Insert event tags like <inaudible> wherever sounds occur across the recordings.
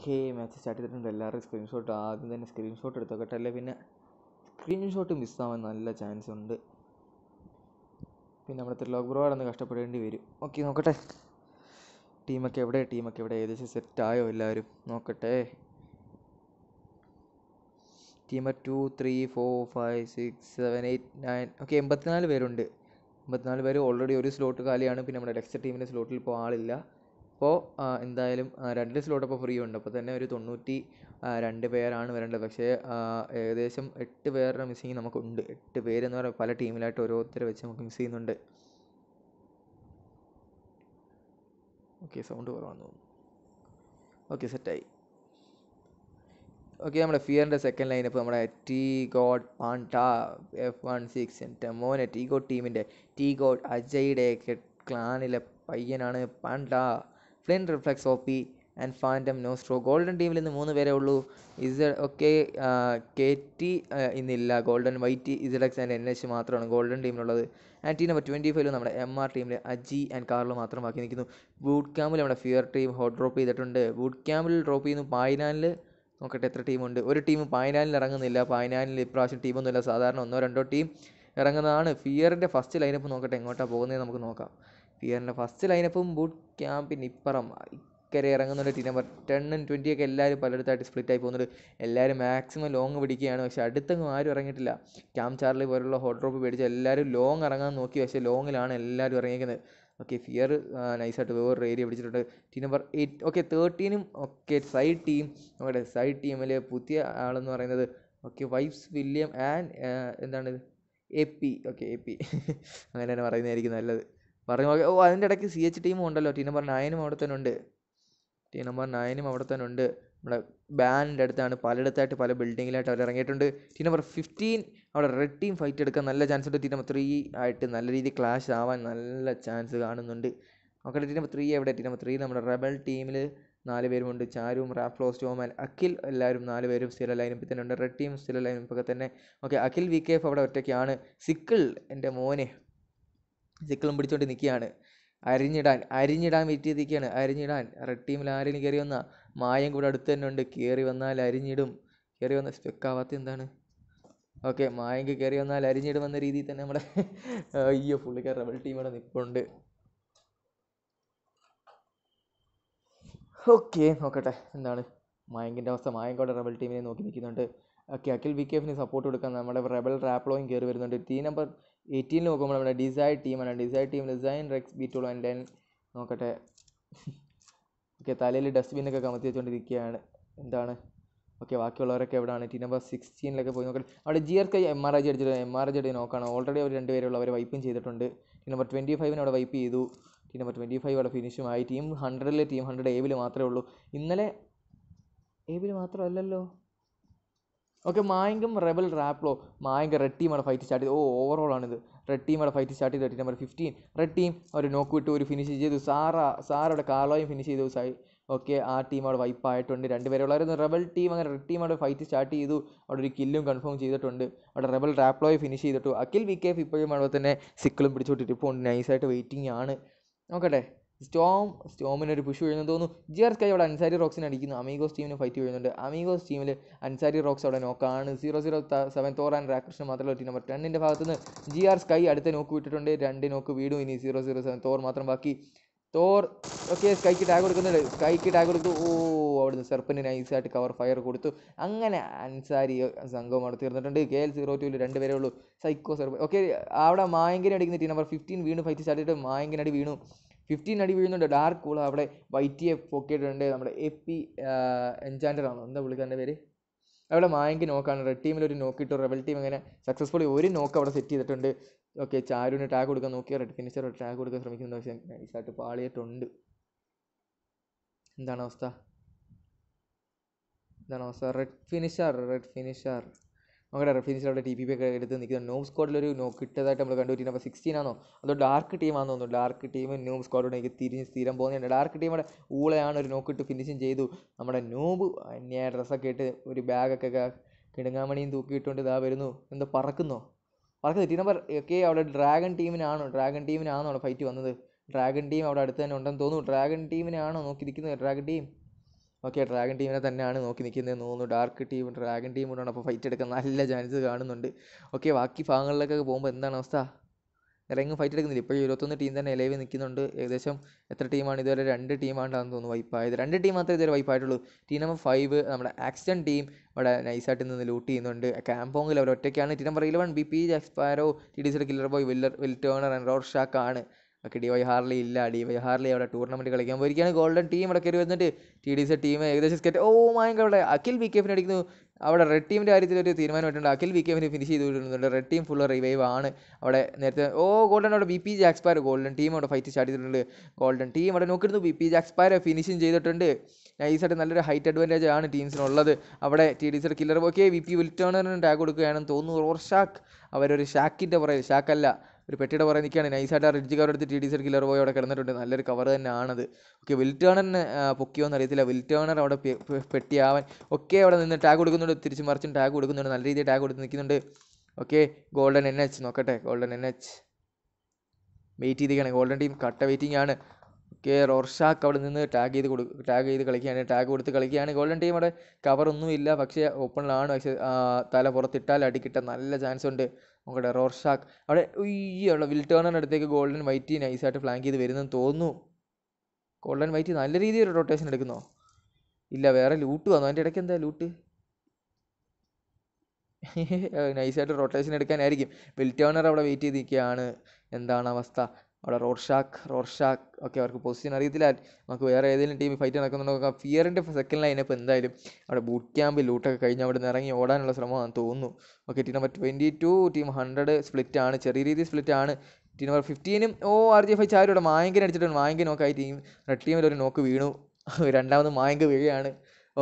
okay match start ചെയ്തിട്ടുണ്ട് എല്ലാവരും screenshot ആദ്യം തന്നെ സ്ക്രീൻഷോട്ട് എടുത്തോ കേട്ടോ അല്ലെ പിന്നെ സ്ക്രീൻഷോട്ട് മിസ്സാവാൻ നല്ല ചാൻസ് ഉണ്ട് പിന്നെ നമ്മുടെ തിരുലോകപുരവാടൊന്ന് കഷ്ടപ്പെടേണ്ടി വരും ഓക്കെ നോക്കട്ടെ ടീമൊക്കെ എവിടെ ടീമൊക്കെ എവിടെ ഏകദേശം സെറ്റായോ എല്ലാവരും നോക്കട്ടെ team two three four five six seven eight nine okay എൺപത്തിനാല് പേരുണ്ട് എൺപത്തിനാല് പേര് ഓൾറെഡി ഒരു സ്ലോട്ട് കാലിയാണ് പിന്നെ നമ്മുടെ ടെക്സ്റ്റ് ടീമിൻ്റെ സ്ലോട്ടിൽ ഇപ്പോൾ ആളില്ല അപ്പോൾ എന്തായാലും രണ്ട് സ്ലോട്ട് അപ്പോൾ ഫ്രീ ഉണ്ട് അപ്പോൾ തന്നെ ഒരു തൊണ്ണൂറ്റി രണ്ട് പേരാണ് വരേണ്ടത് പക്ഷേ ഏകദേശം എട്ട് പേരുടെ മിസ്സിങ് നമുക്കുണ്ട് എട്ട് പേരെന്ന് പറയുമ്പോൾ പല ടീമിലായിട്ട് ഓരോരുത്തരെ വെച്ച് നമുക്ക് മിസ് ചെയ്യുന്നുണ്ട് ഓക്കെ സൗണ്ട് കുറവാണെന്ന് തോന്നുന്നു ഓക്കെ സെറ്റായി ഓക്കെ നമ്മുടെ ഫിയറിൻ്റെ സെക്കൻഡ് ലൈനപ്പ് നമ്മുടെ T God Panda F one six ടെമോനെ ടി ഗോഡ് ടീമിൻ്റെ ടി ഗോഡ് അജയ്ഡെയൊക്കെ ക്ലാനിലെ പയ്യനാണ് Panda Flin Reflex O P and Phantom Nostro Golden ടീമിൽ നിന്ന് മൂന്ന് പേരേ ഉള്ളൂ ഇസ് ഒക്കെ കെ ടി ഇന്നില്ല ഗോൾഡൻ വൈറ്റ് ഇസഡക്സ് ആൻഡ് എൻ എച്ച് മാത്രമാണ് ഗോൾഡൻ ടീമിലുള്ളത് ആൻഡ് ടീം നമ്പർ ട്വൻറ്റി ഫൈവിൽ നമ്മുടെ എം ആർ ടീമിൽ അജി ആൻഡ് കാർലോ മാത്രം ബാക്കി നിൽക്കുന്നു ബൂട്ട് ക്യാമ്പിൽ നമ്മുടെ ഫിയർ ടീം ഹോട്ട് ഡ്രോപ്പ് ചെയ്തിട്ടുണ്ട് ബൂട്ട് ക്യാമ്പിൽ ഡ്രോപ്പ് ചെയ്യുന്നു പായനാലിൽ നോക്കട്ടെ എത്ര ടീമുണ്ട് ഒരു ടീം പായനാലിൽ ഇറങ്ങുന്നില്ല പായനാലിൽ ഇപ്രാവശ്യം ടീമൊന്നുമില്ല സാധാരണ ഒന്നോ രണ്ടോ ടീം ഇറങ്ങുന്നതാണ് ഫിയറിൻ്റെ ഫസ്റ്റ് ലൈനപ്പ് നോക്കട്ടെ എങ്ങോട്ടാണ് പോകുന്നത് നമുക്ക് നോക്കാം പിയറിൻ്റെ ഫസ്റ്റ് ലൈനപ്പും ബൂട്ട് ക്യാമ്പിന് ഇപ്പുറം ഇക്കരെ ഇറങ്ങുന്നുണ്ട് ടീം നമ്പർ ടെണ്ണും ട്വൻറ്റിയൊക്കെ എല്ലാവരും പലയിടത്തായിട്ട് ആയി പോകുന്നുണ്ട് എല്ലാവരും മാക്സിമം ലോങ്ങ് പിടിക്കുകയാണ് പക്ഷേ അടുത്തെങ്ങും ആരും ഇറങ്ങിയിട്ടില്ല ക്യാം ചാർലി പോലുള്ള ഹോട്ട് ഡ്രോപ്പ് പേടിച്ച് എല്ലാവരും ലോങ് ഇറങ്ങാൻ നോക്കി പക്ഷേ ലോങ്ങിലാണ് എല്ലാവരും ഇറങ്ങിയിരിക്കുന്നത് ഓക്കെ ഫിയർ നൈസായിട്ട് വേറൊരു ഏരിയ പിടിച്ചിട്ടുണ്ട് ടീം നമ്പർ എയ്റ്റ് ഓക്കെ തേർട്ടീനും ഓക്കെ സൈഡ് ടീം നമ്മുടെ സൈഡ് ടീമിലെ പുതിയ ആളെന്ന് പറയുന്നത് ഓക്കെ വൈഫ്സ് വില്യം ആൻഡ് എന്താണ് A P okay A P അങ്ങനെ തന്നെ പറയുന്നതായിരിക്കും നല്ലത് പറഞ്ഞു ഓ അതിൻ്റെ ഇടയ്ക്ക് സി എച്ച് ടീമും ഉണ്ടല്ലോ ടീം നമ്പർ നയനും അവിടെ തന്നെ ഉണ്ട് ടീം നമ്പർ നയനും അവിടെ തന്നെ ഉണ്ട് നമ്മുടെ ബാനിൻ്റെ അടുത്താണ് പലയിടത്തായിട്ട് പല ബിൽഡിങ്ങിലായിട്ട് അവർ ഇറങ്ങിയിട്ടുണ്ട് ടീം നമ്പർ ഫിഫ്റ്റീൻ അവിടെ റെഡ് ടീം ഫൈറ്റ് എടുക്കാൻ നല്ല ചാൻസ് ഉണ്ട് ടീം നമ്പർ ത്രീ ആയിട്ട് നല്ല രീതിയിൽ ക്ലാഷ് ആവാൻ നല്ല ചാൻസ് കാണുന്നുണ്ട് നോക്കട്ടെ ടീം നമ്പർ ത്രീ എവിടെ ടീം നമ്പർ ത്രീ നമ്മുടെ റെബൽ ടീമിൽ നാല് പേരുമുണ്ട് ചാരും റാഫ്ലോസ് ടോമൻ അഖിൽ എല്ലാവരും നാല് പേരും സ്ഥിര ലൈനപ്പിൽ തന്നെ ഉണ്ട് റെഡ് ടീം സ്ഥിര ലൈനപ്പൊക്കെ തന്നെ okay Akhil V K F അവിടെ ഒറ്റയ്ക്കാണ് സിക്കിൾ എൻ്റെ മോനെ സിക്കിളും പിടിച്ചുകൊണ്ട് നിൽക്കുകയാണ് അരിഞ്ഞിടാൻ അരിഞ്ഞിടാൻ വെയിറ്റ് ചെയ്തിരിക്കുകയാണ് അരിഞ്ഞിടാൻ റെഡ് ടീമിൽ ആരെങ്കിലും കയറി വന്നാൽ മായം കൂടെ അടുത്ത് തന്നെ ഉണ്ട് കയറി വന്നാൽ അരിഞ്ഞിടും കയറി വന്ന സ്പെക്കാവാത്ത എന്താണ് ഓക്കെ മായങ്ക് കയറി വന്നാൽ അരിഞ്ഞിടും എന്ന രീതിയിൽ തന്നെ നമ്മുടെ അയ്യോ പുള്ളിക്കാർ റബൽ ടീമോടെ നിൽപ്പുണ്ട് ഓക്കെ നോക്കട്ടെ എന്താണ് മായങ്കിൻ്റെ അവസ്ഥ മായങ്കോടെ റബൽ ടീമിനെ നോക്കി നിൽക്കുന്നുണ്ട് ഓക്കെ അഖിൽ വി കെ എഫിന് സപ്പോർട്ട് കൊടുക്കാൻ നമ്മുടെ റബൽ റാപ്ലോയും കയറി വരുന്നുണ്ട് ടീ നമ്പർ എയ്റ്റീനിൽ നോക്കുമ്പോൾ നമ്മുടെ ഡിസൈർ ടീമാണ് ഡിസൈർ ടീം ഡിസൈൻ റെക്സ് ബീറ്റോൾ ആൻഡ് ഡെൻ നോക്കട്ടെ ഓക്കെ തലയിൽ ഡസ്റ്റ്ബിന്നൊക്കെ കമത്തി വെച്ചുകൊണ്ടിരിക്കുകയാണ് എന്താണ് ഓക്കെ ബാക്കിയുള്ളവരൊക്കെ എവിടെയാണ് ടീം നമ്പർ സിക്സ്റ്റീനിലൊക്കെ പോയി നോക്കട്ടെ അവിടെ ജി ആർ കൈ എം ആർ ഐ ജി അടിച്ചിട്ട് എം ആർ ഐ ജി അടി നോക്കാണ് ഓൾറെഡി അവർ രണ്ടുപേരുള്ള അവർ വൈപ്പും ചെയ്തിട്ടുണ്ട് ടീം നമ്പർ ട്വൻറ്റി ഫൈവിന് അവിടെ വൈപ്പ് ചെയ്തു ടീം നമ്പർ ട്വൻറ്റി ഫൈവ് അവിടെ ഫിനിഷുമായി ടീം ഹൺഡ്രഡിലെ ടീം ഹൺഡ്രഡ് ബിൽ മാത്രമേ ഉള്ളൂ ഇന്നലെ ബിൽ മാത്രമല്ലല്ലോ ഓക്കെ മായങ്കും റെബൽ റാപ്ലോ മായങ്ക റെഡ് ടീമാണ് ഫൈറ്റ് സ്റ്റാർട്ട് ചെയ്ത് ഓ ഇത് റെഡ് ടീമാണ് ഫൈറ്റ് സ്റ്റാർട്ട് ചെയ്തത് red number fifteen red team അവർ നോക്ക് വിട്ട് ഒരു ഫിനിഷ് ചെയ്തു സാറ സാറോടെ കാലോയും ഫിനിഷ് ചെയ്തു ദിവസമായി ഓക്കെ ആ ടീം അവിടെ വൈപ്പ് ആയിട്ടുണ്ട് രണ്ടുപേരെ ഉള്ളായിരുന്നു റെബൽ ടീം അങ്ങനെ റെഡ് ടീം അവിടെ ഫൈറ്റ് സ്റ്റാർട്ട് ചെയ്തു അവിടെ ഒരു കില്ലും കൺഫേം ചെയ്തിട്ടുണ്ട് അവിടെ റെബൽ റാപ്ലോയെ ഫിനിഷ് ചെയ്തിട്ടു അഖിൽ വി കെ എഫ് ഇപ്പോഴും അവിടെ തന്നെ സിക്കിളും പിടിച്ചോട്ടിട്ട് ഇപ്പോൾ നൈസായിട്ട് വെയിറ്റിംഗ് ആണ് നോക്കട്ടെ സ്റ്റോം സ്റ്റോമിനൊരു പുഷ് വീഴുന്നു തോന്നുന്നു ജിയർ സ്കൈ അവിടെ അൻസാരി റോക്സിനെ അടിക്കുന്നു അമീഗോസ് ടീമിന് ഫൈറ്റ് വീഴുന്നുണ്ട് അമീഗോസ് ടീമിൽ അൻസാരി റോക്സ് അവിടെ നോക്കാണ് സീറോ സീറോ സെവൻ ആൻഡ് രാകൃഷ്ണൻ മാത്രമല്ല ടീം നമ്പർ ടെന്നിൻ്റെ ഭാഗത്തുനിന്ന് ജി ആർ സ്കൈ അടുത്ത നോക്ക് വിട്ടിട്ടുണ്ട് രണ്ട് നോക്ക് വീടും ഇനി സീറോ സീറോ സെവൻ തോർ മാത്രം ബാക്കി തോർ ഓക്കെ സ്കൈക്ക് ടാഗ് കൊടുക്കുന്നുണ്ട് സ്കൈക്ക് ടാഗ് കൊടുത്തു ഓ അവിടുന്ന് സെർപ്പിന് നൈസായിട്ട് കവർ ഫയർ കൊടുത്തു അങ്ങനെ അൻസാരി സംഘം അവിടെ തീർന്നിട്ടുണ്ട് കെ എൽ സീറോ ടൂവിൽ രണ്ട് പേരേ ഉള്ളൂ സൈക്കോ സെർപ്പ് ഓക്കെ അവിടെ മായങ്കരി ടീം നമ്പർ ഫിഫ്റ്റീൻ വീണ്ടും ഫൈറ്റ് സ്റ്റാർട്ട് ചെയ്തിട്ട് മായങ്കനടി വീണു ഫിഫ്റ്റീൻ അടി വീഴുന്നുണ്ട് ഡാർക്ക് കൂൾ അവിടെ വൈറ്റിയെ പൊക്കിയിട്ടുണ്ട് നമ്മുടെ എ പി ആണോ എന്താ പുള്ളിക്കാരൻ്റെ പേര് അവിടെ മായങ്കി നോക്കാണ് റെഡ് ടീമിൽ ഒരു നോക്കിയിട്ട് റെബൽ ടീം അങ്ങനെ സക്സസ്ഫുള്ളി ഒരു നോക്ക് അവിടെ സെറ്റ് ചെയ്തിട്ടുണ്ട് ഓക്കെ ചാരുവിന് ടാഗ് കൊടുക്കാൻ നോക്കി റെഡ് ഫിനിഷർ ടാഗ് കൊടുക്കാൻ ശ്രമിക്കുന്നു പക്ഷേ നൈസായിട്ട് പാളിയിട്ടുണ്ട് എന്താണ് അവസ്ഥ എന്താണ് അവസ്ഥ റെഡ് ഫിനിഷർ റെഡ് ഫിനിഷർ നമ്മുടെ അവിടെ ടി പി പി ഒക്കെ എടുത്ത് നിൽക്കുന്നത് നോം ഒരു നോ കിട്ടതായിട്ട് നമ്മൾ കണ്ടുപിടിക്കുന്നത് അപ്പോൾ സിക്സ്റ്റീൻ ആണോ അതോ ഡാർക്ക് ടീമാണെന്ന് തോന്നുന്നു ഡാർക്ക് ടീം നോം സ്ക്വാഡോട് എനിക്ക് തിരിഞ്ഞ് സ്ഥിരം പോകുന്നുണ്ട് ഡാർക്ക് ടീമുടെ ഊളയാണ് ഒരു നോക്കിട്ട് ഫിനിഷിങ് ചെയ്തു നമ്മുടെ നോബ് ഡ്രസ്സൊക്കെ ഇട്ട് ഒരു ബാഗൊക്കെ കിടങ്ങാമണിയും തൂക്കിയിട്ടുകൊണ്ട് ഇതാ വരുന്നു എന്താ പറക്കുന്നോ പറക്കുന്നു ടീം നമ്പർ ഒക്കെ അവിടെ ഡ്രാഗൺ ടീമിനാണോ ഡ്രാഗൺ ടീമിനാണോ അവിടെ ഫൈറ്റ് വന്നത് ഡ്രാഗൺ ടീം അവിടെ അടുത്ത് തന്നെ ഉണ്ടെന്ന് തോന്നുന്നു ഡ്രാഗൺ ടീമിനാണോ നോക്കിയിരിക്കുന്നത് ഡ്രാഗൺ ടീം ഓക്കെ ഡ്രാഗൺ ടീമിനെ തന്നെയാണ് നോക്കി നിൽക്കുന്നത് തോന്നുന്നു ഡാർക്ക് ടീം ഡ്രാഗൺ ടീമിനോടാണ് അപ്പോൾ ഫൈറ്റ് എടുക്കാൻ നല്ല ചാൻസ് കാണുന്നുണ്ട് ഓക്കെ ബാക്കി ഭാഗങ്ങളിലേക്കൊക്കെ പോകുമ്പോൾ എന്താണ് അവസ്ഥ ഇറങ്ങും ഫൈറ്റ് എടുക്കുന്നില്ല ഇപ്പോൾ ഇരുപത്തൊന്ന് ടീം തന്നെ നിലവിൽ നിൽക്കുന്നുണ്ട് ഏകദേശം എത്ര ടീമാണ് ഇതുവരെ രണ്ട് ടീമാണ്ടാന്ന് തോന്നുന്നു വൈപ്പായത് രണ്ട് ടീം മാത്രമേ ഇതുവരെ വൈപ്പായിട്ടുള്ളൂ ടീം നമ്പർ ഫൈവ് നമ്മുടെ ആക്ഷൻ ടീം ഇവിടെ നൈസായിട്ട് നിന്ന് ലൂട്ട് ചെയ്യുന്നുണ്ട് ക്യാമ്പോങ്ങിൽ അവർ ഒറ്റയ്ക്കാണ് team number eleven B P എക്സ്പയറോ ടി ഡി സിയുടെ കില്ലർ ബോയ് വില്ലർ വിൽ ടേണർ ആൻഡ് ഷാക്കാണ് ഒക്കെ ഡി വൈ ഹാർലി ഇല്ല ഡി വൈ ഹാർലി അവിടെ ടൂർണമെന്റ് കളിക്കാൻ പോയിരിക്കുകയാണ് ഗോൾഡൻ ടീം ഇവിടെ കയറി വന്നിട്ട് ടി ഡി സി ടീം ഏകദേശം സ്കെറ്റ് ഓ മായങ്ക അവിടെ അഖിൽ വി കെഫിന് അടിക്കുന്നു അവിടെ റെഡ് ടീമിൻ്റെ കാര്യത്തിൽ ഒരു തീരുമാനമായിട്ടുണ്ട് അഖിൽ വി കെഫിന് ഫിനിഷ് ചെയ്ത് വിടുന്നുണ്ട് റെഡ് ടീം ഫുൾ റിവൈവ് ആണ് അവിടെ നേരത്തെ ഓ ഗോൾഡൻ അവിടെ ബി പി ജാക്സ്പയർ ഗോൾഡൻ ടീം അവിടെ ഫൈറ്റ് സ്റ്റാർട്ട് ചെയ്തിട്ടുണ്ട് ഗോൾഡൻ ടീം അവിടെ നോക്കിയിരുന്നു ബി പി ജാക്സ്പയർ ഫിനിഷിങ് ചെയ്തിട്ടുണ്ട് നൈസായിട്ട് നല്ലൊരു ഹൈറ്റ് അഡ്വാൻറ്റേജ് ആണ് ടീംസിനുള്ളത് അവിടെ ടി ഡി സിയുടെ കില്ലർ ഓക്കെ വി പി വിൽറ്റേണറിന് ടാഗ് കൊടുക്കുകയാണെന്ന് തോന്നുന്നു റോർഷാക്ക് അവരൊരു ഷാക്കിൻ്റെ പുറകിൽ ഷാക്കല്ല ഒരു പെട്ടിയുടെ പുറകെ നിൽക്കുകയാണ് നൈസായിട്ട് ആ റിഡ്ജ് കവർ എടുത്ത് T D side killer boy അവിടെ കിടന്നിട്ടുണ്ട് നല്ലൊരു കവർ തന്നെയാണത് ഓക്കെ വിൽറ്റേണറിന് പൊക്കിയോന്ന് അറിയത്തില്ല വിൽറ്റേണർ അവിടെ പെട്ടിയാവാൻ ഒക്കെ അവിടെ നിന്ന് ടാഗ് കൊടുക്കുന്നുണ്ട് തിരിച്ച് മറിച്ചും ടാഗ് കൊടുക്കുന്നുണ്ട് നല്ല രീതിയിൽ ടാഗ് കൊടുത്ത് നിൽക്കുന്നുണ്ട് ഓക്കെ ഗോൾഡൻ എൻ എച്ച് നോക്കട്ടെ ഗോൾഡൻ എൻ എച്ച് വെയിറ്റ് ചെയ്തിരിക്കുകയാണ് ഗോൾഡൻ ടീം കട്ട വെയിറ്റിംഗ് ആണ് ഓക്കെ റോർഷാക്ക് അവിടെ നിന്ന് ടാഗ് ചെയ്ത് കൊടുക്കും ടാഗ് ചെയ്ത് കളിക്കുകയാണ് ടാഗ് കൊടുത്ത് കളിക്കുകയാണ് ഗോൾഡൻ ടീം അവിടെ കവറൊന്നുമില്ല പക്ഷേ ഓപ്പണിലാണ് പക്ഷേ തല പുറത്തിട്ടാൽ അടിക്കിട്ട നല്ല ചാൻസ് ഉണ്ട് നോക്കട്ടെ റോർഷാക്ക് അവിടെ ഉയ്യുള്ള വിൽ അടുത്തേക്ക് ഗോൾഡൻ വൈറ്റി നൈസായിട്ട് ഫ്ലാങ്ക് ചെയ്ത് വരുന്നെന്ന് തോന്നുന്നു ഗോൾഡൻ വൈറ്റി നല്ല രീതിയിൽ റൊട്ടേഷൻ എടുക്കുന്നോ ഇല്ല വേറെ ലൂട്ട് വന്നു അതിൻ്റെ ഇടയ്ക്ക് എന്താ ലൂട്ട് <laughs> നൈസായിട്ട് റൊട്ടേഷൻ എടുക്കാനായിരിക്കും വിൽ ടേണർ അവിടെ വെയിറ്റ് ചെയ്ത് നിൽക്കുകയാണ് എന്താണ് അവസ്ഥ അവിടെ റോർഷാക്ക് റോർഷാക്ക് ഒക്കെ അവർക്ക് പൊസിഷൻ അറിയത്തില്ല നമുക്ക് വേറെ ഏതെങ്കിലും ടീം ഫൈറ്റ് നടക്കുന്നുണ്ടോ നോക്കാം ഫിയറിൻ്റെ സെക്കൻഡ് ലൈനപ്പ് എന്തായാലും അവിടെ ബൂട്ട് ക്യാമ്പ് ലൂട്ടൊക്കെ കഴിഞ്ഞ് അവിടെ നിന്ന് ഇറങ്ങി ഓടാനുള്ള ശ്രമമാണെന്ന് തോന്നുന്നു okay team number twenty two team hundred split ആണ് ചെറിയ രീതിയിൽ സ്പ്ലിറ്റ് ആണ് ടീം നമ്പർ ഫിഫ്റ്റീനും O R G F I ചാരും ഇവിടെ മായങ്കൻ അടിച്ചിട്ടുണ്ട് മായങ്കൻ നോക്കായി ടീം റെഡ് ടീമിൽ ഒരു നോക്ക് വീണു രണ്ടാമത് മായങ്ക വീഴുകയാണ്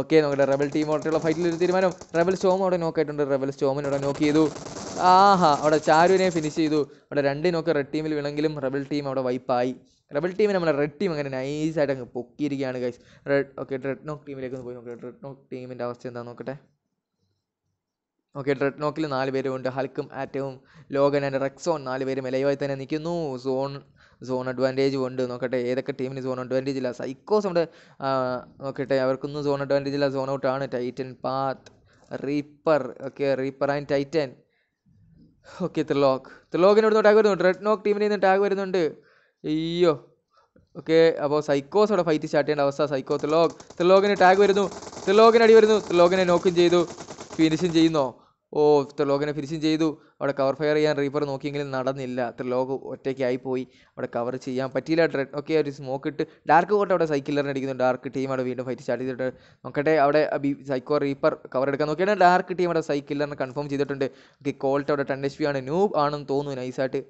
ഓക്കെ നമ്മുടെ റെബൽ ടീമോട്ടുള്ള ഫൈറ്റിലൊരു തീരുമാനം റെബൽ സ്റ്റോം അവിടെ നോക്കായിട്ടുണ്ട് റെബൽ അവിടെ നോക്ക് ചെയ്തു ആഹാ അവിടെ ചാരുവിനെ ഫിനിഷ് ചെയ്തു അവിടെ രണ്ടിനൊക്കെ റെഡ് ടീമിൽ വീണെങ്കിലും റെബൽ ടീം അവിടെ വൈപ്പായി റെബൽ ടീമിന് നമ്മുടെ റെഡ് ടീം അങ്ങനെ നൈസായിട്ട് അങ്ങ് പൊക്കിയിരിക്കുകയാണ് guys red okay red knock ടീമിലേക്ക് ഒന്ന് പോയി നോക്കട്ടെ റെഡ് നോക്ക് ടീമിൻ്റെ അവസ്ഥ എന്താണെന്ന് നോക്കട്ടെ ഓക്കെ റെഡ് നോക്കിൽ നാല് പേരും ഉണ്ട് ഹൽക്കും ആറ്റവും ലോഗൻ ആൻഡ് റെക്സോൺ നാല് പേരും ഇലയുമായി തന്നെ നിൽക്കുന്നു സോൺ സോൺ അഡ്വാൻറ്റേജ് ഉണ്ട് നോക്കട്ടെ ഏതൊക്കെ ടീമിന് സോൺ അഡ്വാൻറ്റേജ് ഇല്ല സൈക്കോസ് ഉണ്ട് നോക്കട്ടെ അവർക്കൊന്നും സോൺ അഡ്വാൻറ്റേജ് ഇല്ല സോൺ ഔട്ട് ആണ് titan path reaper okay reaper and titan okay Trilok ത്രിലോക്കിന് ടാഗ് വരുന്നുണ്ട് റെഡ് നോക്ക് ടീമിന് നിന്ന് ടാഗ് വരുന്നുണ്ട് അയ്യോ ഓക്കെ അപ്പോൾ സൈക്കോസ് അവിടെ ഫൈറ്റ് സ്റ്റാർട്ട് ചെയ്യേണ്ട അവസ്ഥ സൈക്കോ ത്രിലോക്ക് ത്രിലോക്കിന് ടാഗ് വരുന്നു ത്രിലോക്കിന് അടി വരുന്നു ത്രിലോക്കിനെ നോക്കും ചെയ്തു ഫിനിഷും ചെയ്യുന്നോ ഓ ത്രിലോകനെ ഫിനിഷിങ് ചെയ്തു അവിടെ കവർ ഫയർ ചെയ്യാൻ റീപ്പർ നോക്കിയെങ്കിലും നടന്നില്ല ത്രിലോക് ഒറ്റയ്ക്കായി പോയി അവിടെ കവർ ചെയ്യാൻ പറ്റിയില്ല ഡ്രെഡ് ഒക്കെ ഒരു സ്മോക്ക് ഇട്ട് ഡാർക്ക് കോട്ട് അവിടെ സൈക്കിളിലറിന് അടിക്കുന്നു ഡാർക്ക് ടീം അവിടെ വീണ്ടും ഫൈറ്റ് സ്റ്റാർട്ട് ചെയ്തിട്ട് നോക്കട്ടെ അവിടെ സൈക്കോ റീപ്പർ കവർ എടുക്കാൻ നോക്കിയാണ് ഡാർക്ക് ടീം അവിടെ സൈക്കിളിലറിന് കൺഫേം ചെയ്തിട്ടുണ്ട് ഓക്കെ കോൾട്ട് അവിടെ ടെൻഡ് എച്ച് പി ആണ് ന്യൂബ് ആണെന്ന് തോന്നുന്നു നൈസായിട്ട്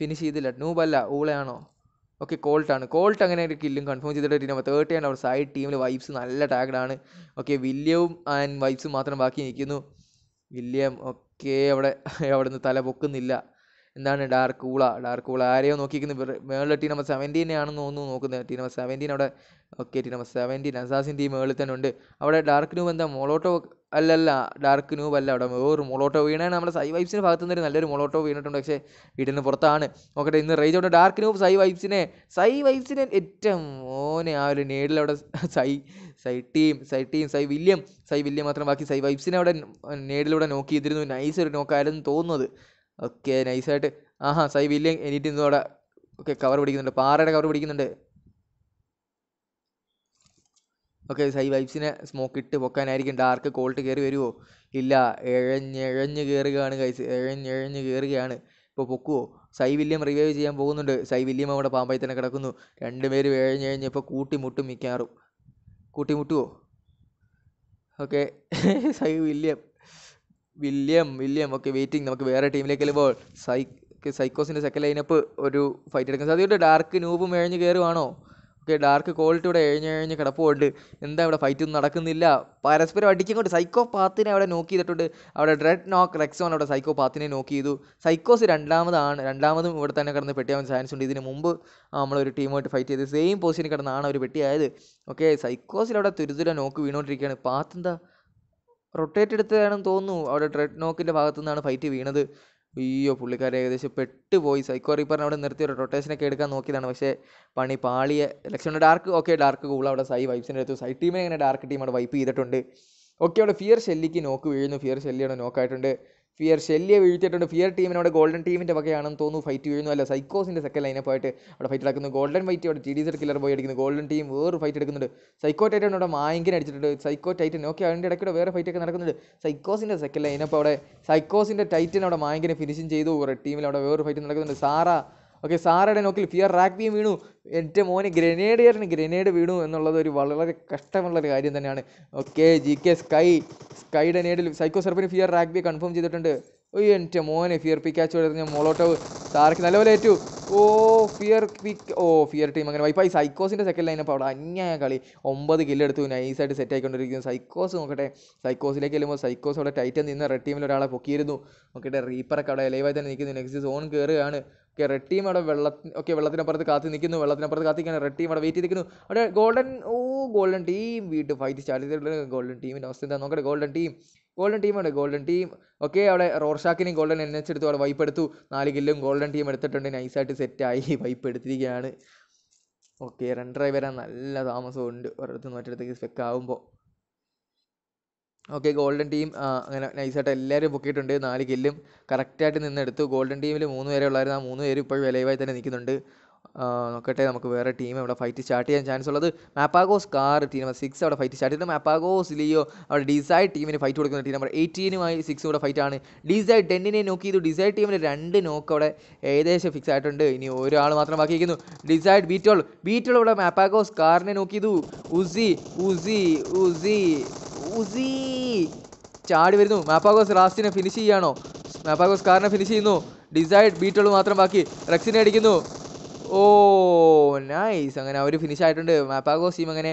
ഫിനിഷ് ചെയ്തില്ല ന്യൂബ് അല്ല ഊളയാണോ ഓക്കെ കോൾട്ടാണ് കോൾട്ട് അങ്ങനെ ഒരു കില്ലും കൺഫേം ചെയ്തിട്ട് ടീം തേർട്ടി ആണ് അവിടെ സൈഡ് ടീമിൽ വൈബ്സ് നല്ല ടാഗഡാണ് ഓക്കെ വില്യവും ആൻഡ് വൈബ്സും മാത്രം ബാക്കി നിൽക്കുന്നു വില്യം ഒക്കെ അവിടെ <laughs> അവിടുന്ന് തല പൊക്കുന്നില്ല എന്താണ് ഡാർക്ക് ഡാർക്ക് കൂള ആരെയോ നോക്കിയിരിക്കുന്നു മേളിൽ ടീ നമ്പർ സെവൻറ്റീൻ ആണെന്ന് തോന്നുന്നു നോക്കുന്നത് ടീ നമ്പർ സെവൻറ്റീൻ അവിടെ okay T number seventeen assassin team മേളിൽ തന്നെ ഉണ്ട് അവിടെ ഡാർക്ക് ന്യൂബ് എന്താ മൊളോട്ടോ അല്ലല്ല ഡാർക്ക് ന്യൂബ് അല്ല അവിടെ ഒരു മൊളോട്ടോ വീണാണ് നമ്മുടെ സൈ വൈബ്സിൻ്റെ ഭാഗത്തു നിന്ന് നല്ലൊരു മൊളോട്ടോ വീണിട്ടുണ്ട് പക്ഷേ വീടിന് പുറത്താണ് നോക്കട്ടെ ഇന്ന് റേജ് അവിടെ ഡാർക്ക് ന്യൂബ് സൈ വൈബ്സിനെ സൈ വൈബ്സിനെ ഏറ്റവും മോനെ ആ ഒരു അവിടെ psy psy team psy team psy William psy William മാത്രം ബാക്കി സൈ വൈബ്സിനെ അവിടെ നേടിലൂടെ നോക്കി ഇതിരുന്നു നൈസ് ഒരു നോക്കായിരുന്നു തോന്നുന്നത് ഓക്കെ നൈസായിട്ട് ആഹാ സൈ വില്യം എനിട്ട് അവിടെ ഓക്കെ കവർ പിടിക്കുന്നുണ്ട് പാറയുടെ കവർ പിടിക്കുന്നുണ്ട് ഓക്കെ സൈ വൈബ്സിനെ സ്മോക്ക് ഇട്ട് പൊക്കാനായിരിക്കും ഡാർക്ക് കോൾട്ട് കയറി വരുമോ ഇല്ല എഴഞ്ഞെഴഞ്ഞ് കയറുകയാണ് കൈസ് എഴഞ്ഞെഴഞ്ഞ് കയറുകയാണ് ഇപ്പോൾ പൊക്കുവോ സൈ വില്യം റിവൈവ് ചെയ്യാൻ പോകുന്നുണ്ട് സൈ വില്യം അവിടെ പാമ്പായി തന്നെ കിടക്കുന്നു രണ്ടുപേരും എഴഞ്ഞെഴഞ്ഞ് ഇപ്പോൾ കൂട്ടിമുട്ടും മിക്കാറും കൂട്ടിമുട്ടുവോ okay <laughs> psy William William William okay waiting നമുക്ക് വേറെ ടീമിലേക്ക് വരുമ്പോൾ സൈക്ക് സൈക്കോസിൻ്റെ സെക്കൻഡ് ലൈനപ്പ് ഒരു ഫൈറ്റ് എടുക്കാൻ സാധ്യതയുണ്ട് ഡാർക്ക് നൂപ്പും എഴഞ്ഞ് കയറുവാണോ ഓക്കെ ഡാർക്ക് ക്വാളിറ്റി ഇവിടെ എഴഞ്ഞ് എഴഞ്ഞ് കിടപ്പുണ്ട് എന്താ ഇവിടെ ഫൈറ്റ് ഒന്നും നടക്കുന്നില്ല പരസ്പരം കൊണ്ട് സൈക്കോ പാത്തിനെ അവിടെ നോക്കി ചെയ്തിട്ടുണ്ട് അവിടെ ഡ്രെഡ് നോക്ക് റെക്സോൺ അവിടെ സൈക്കോ പാത്തിനെ നോക്കി ചെയ്തു സൈക്കോസ് രണ്ടാമതാണ് രണ്ടാമതും ഇവിടെ തന്നെ കിടന്ന് പെട്ടിയാവാൻ ചാൻസ് ഉണ്ട് ഇതിന് മുമ്പ് നമ്മളൊരു ടീമായിട്ട് ഫൈറ്റ് ചെയ്ത് സെയിം പൊസിഷനിൽ കിടന്നാണ് അവർ പെട്ടിയായത് ഓക്കെ സൈക്കോസിൽ അവിടെ തുരുതുര നോക്ക് പാത്ത് എന്താ റൊട്ടേറ്റ് എടുത്തതാണെന്ന് തോന്നുന്നു അവിടെ ട്രെഡ് നോക്കിൻ്റെ ഭാഗത്തു നിന്നാണ് ഫൈറ്റ് വീണത് അയ്യോ പുള്ളിക്കാരെ ഏകദേശം പെട്ട് പോയി സൈക്കോ റീപ്പറിനെ അവിടെ നിർത്തി ഒരു റൊട്ടേഷനൊക്കെ എടുക്കാൻ നോക്കിയതാണ് പക്ഷേ പണി പാളിയെ ലക്ഷണ ഡാർക്ക് ഓക്കെ ഡാർക്ക് കൂൾ അവിടെ സൈ വൈപ്സിൻ്റെ അടുത്ത് സൈ ടീമിനെ ഇങ്ങനെ ഡാർക്ക് ടീം അവിടെ വൈപ്പ് ചെയ്തിട്ടുണ്ട് ഓക്കെ അവിടെ ഫിയർ ഷെല്ലിക്ക് നോക്ക് വീഴുന്നു ഫിയർ അവിടെ നോക്കായിട്ടുണ്ട് ഫിയർ ഷെല്ലിയെ വീഴ്ത്തിയിട്ടുണ്ട് ഫിയർ ടീമിനോട് ഗോൾഡൻ ടീമിൻ്റെ വകയാണെന്ന് തോന്നുന്നു ഫൈറ്റ് വീഴുന്നു അല്ല സൈക്കോസിൻ്റെ സെക്കൻഡ് ലൈനപ്പ് ആയിട്ട് അവിടെ ഫൈറ്റ് നടക്കുന്നു ഗോൾഡൻ വൈറ്റ് അവിടെ T D Z killer boy അടിക്കുന്നു ഗോൾഡൻ ടീം വേറെ ഫൈറ്റ് എടുക്കുന്നുണ്ട് സൈക്കോ ടൈറ്റൻ അവിടെ മായങ്കിനെ അടിച്ചിട്ടുണ്ട് സൈക്കോ ടൈറ്റൻ ഓക്കെ അതിൻ്റെ ഇടയ്ക്കൂടെ വേറെ ഫൈറ്റൊക്കെ നടക്കുന്നുണ്ട് സൈക്കോസിൻ്റെ സെക്കൻഡ് ലൈനപ്പ് അവിടെ സൈക്കോസിൻ്റെ ടൈറ്റൻ അവിടെ മായങ്കിനെ ഫിനിഷിങ് ചെയ്തു ടീമിൽ അവിടെ വേറെ ഫൈറ്റ് നടക്കുന്നുണ്ട് സാറ ഓക്കെ സാറയുടെ നോക്കിൽ ഫിയർ റാഗ്ബിയും വീണു എൻ്റെ മോന് ഗ്രനേഡിയറിന് ഗ്രനേഡ് വീണു എന്നുള്ളത് ഒരു വളരെ കഷ്ടമുള്ള ഒരു കാര്യം തന്നെയാണ് ഓക്കെ ജി കെ സ്കൈ സ്കൈയുടെ നേടിൽ സൈക്കോ സർപ്പിന് ഫിയർ റാഗ്ബി കൺഫേം ചെയ്തിട്ടുണ്ട് ഓ എൻ്റെ മോനെ ഫിയർ പിക്കാച്ചു എറിഞ്ഞ മോളോട്ടോ സാർക്ക് നല്ലപോലെ ഏറ്റു ഓ ഫിയർ പിക്ക് ഓ ഫിയർ ടീം അങ്ങനെ ഇപ്പോൾ ഈ സൈക്കോസിൻ്റെ സെക്കൻഡ് ലൈനപ്പ് അവിടെ അന്യായ കളി ഒമ്പത് കില്ലെടുത്തു നൈസായിട്ട് സെറ്റ് ആയിക്കൊണ്ടിരിക്കുന്നു സൈക്കോസ് നോക്കട്ടെ സൈക്കോസിലേക്ക് ചെല്ലുമ്പോൾ സൈക്കോസ് അവിടെ ടൈറ്റൻ നിന്ന് റെഡ് ടീമിൽ ഒരാളെ പൊക്കിയിരുന്നു നോക്കട്ടെ റീപ്പറൊക്കെ അവിടെ ലൈവായി തന്നെ നിൽക്കുന്നു നെക്സ്റ്റ് സോൺ കയറുകയാണ് ഓക്കെ റെഡ് ടീം അവിടെ വെള്ളത്തിന് ഓക്കെ വെള്ളത്തിനപ്പുറത്ത് കാത്തി നിൽക്കുന്നു വെള്ളത്തിനപ്പുറത്ത് കാത്ത് നിൽക്കുന്നു റെഡ് ടീം അവിടെ വെയിറ്റ് ചെയ്ത് നിൽക്കുന്നു അവിടെ ഗോൾഡൻ ഓ ഗോൾഡൻ ടീം വീണ്ടും ഫൈറ്റ് സ്റ്റാർട്ട് ചെയ്തിട്ടുണ്ട് ഗോൾഡൻ ടീമിൻ്റെ അവസ്ഥ എന്താ നോക്കട്ടെ ഗോൾഡൻ ടീം ഗോൾഡൻ ടീമുണ്ട് ഗോൾഡൻ ടീം ഓക്കെ അവിടെ റോർഷാക്കിനെയും ഗോൾഡൻ എൻ എച്ച് എടുത്തു അവിടെ വൈപ്പ് എടുത്തു നാല് കില്ലും ഗോൾഡൻ ടീം എടുത്തിട്ടുണ്ട് നൈസായിട്ട് സെറ്റായി വൈപ്പ് എടുത്തിരിക്കുകയാണ് ഓക്കെ റൺ ഡ്രൈവ് വരാൻ നല്ല താമസമുണ്ട് ഒരിടത്തുനിന്ന് മറ്റിടത്തേക്ക് സ്പെക്ക് ആകുമ്പോൾ ഓക്കെ ഗോൾഡൻ ടീം അങ്ങനെ നൈസായിട്ട് എല്ലാവരും പൊക്കിയിട്ടുണ്ട് നാല് കില്ലും കറക്റ്റായിട്ട് നിന്നെടുത്തു ഗോൾഡൻ ടീമിൽ മൂന്ന് പേരെ ഉള്ളായിരുന്നു ആ മൂന്ന് പേരും ഇപ്പോൾ വിലയുമായി തന്നെ നിൽക്കുന്നുണ്ട് നോക്കട്ടെ നമുക്ക് വേറെ ടീം അവിടെ ഫൈറ്റ് സ്റ്റാർട്ട് ചെയ്യാൻ ചാൻസ് ഉള്ളത് മാപ്പാഗോസ് കാർ ടീം നമ്പർ സിക്സ് അവിടെ ഫൈറ്റ് സ്റ്റാർട്ട് ചെയ്ത് മാപ്പാഗോസ് ലിയോ അവിടെ ഡിസൈഡ് ടീമിന് ഫൈറ്റ് കൊടുക്കുന്ന ടീം നമ്പർ എയ്റ്റീനുമായി സിക്സും കൂടെ ആണ് ഡിസൈഡ് ടെന്നിനെ നോക്കി ചെയ്തു ഡിസൈഡ് ടീമിന് രണ്ട് നോക്ക് അവിടെ ഏകദേശം ഫിക്സ് ആയിട്ടുണ്ട് ഇനി ഒരാൾ മാത്രം ബാക്കിയിരിക്കുന്നു ഡിസൈഡ് ബീറ്റോൾ ബീറ്റോൾ ഇവിടെ മാപ്പാഗോസ് കാറിനെ നോക്കി ചെയ്തു ഉസി ഉസി ഉസി ഉസി ചാടി വരുന്നു മാപ്പാഗോസ് ലാസ്റ്റിനെ ഫിനിഷ് ചെയ്യാണോ മാപ്പാഗോസ് കാറിനെ ഫിനിഷ് ചെയ്യുന്നു ഡിസൈഡ് ബീറ്റോൾ മാത്രം ബാക്കി റെക്സിനെ അടിക്കുന്നു ഓ നൈസ് അങ്ങനെ അവർ ഫിനിഷ് ആയിട്ടുണ്ട് മാപ്പാഗോസ് ടീം അങ്ങനെ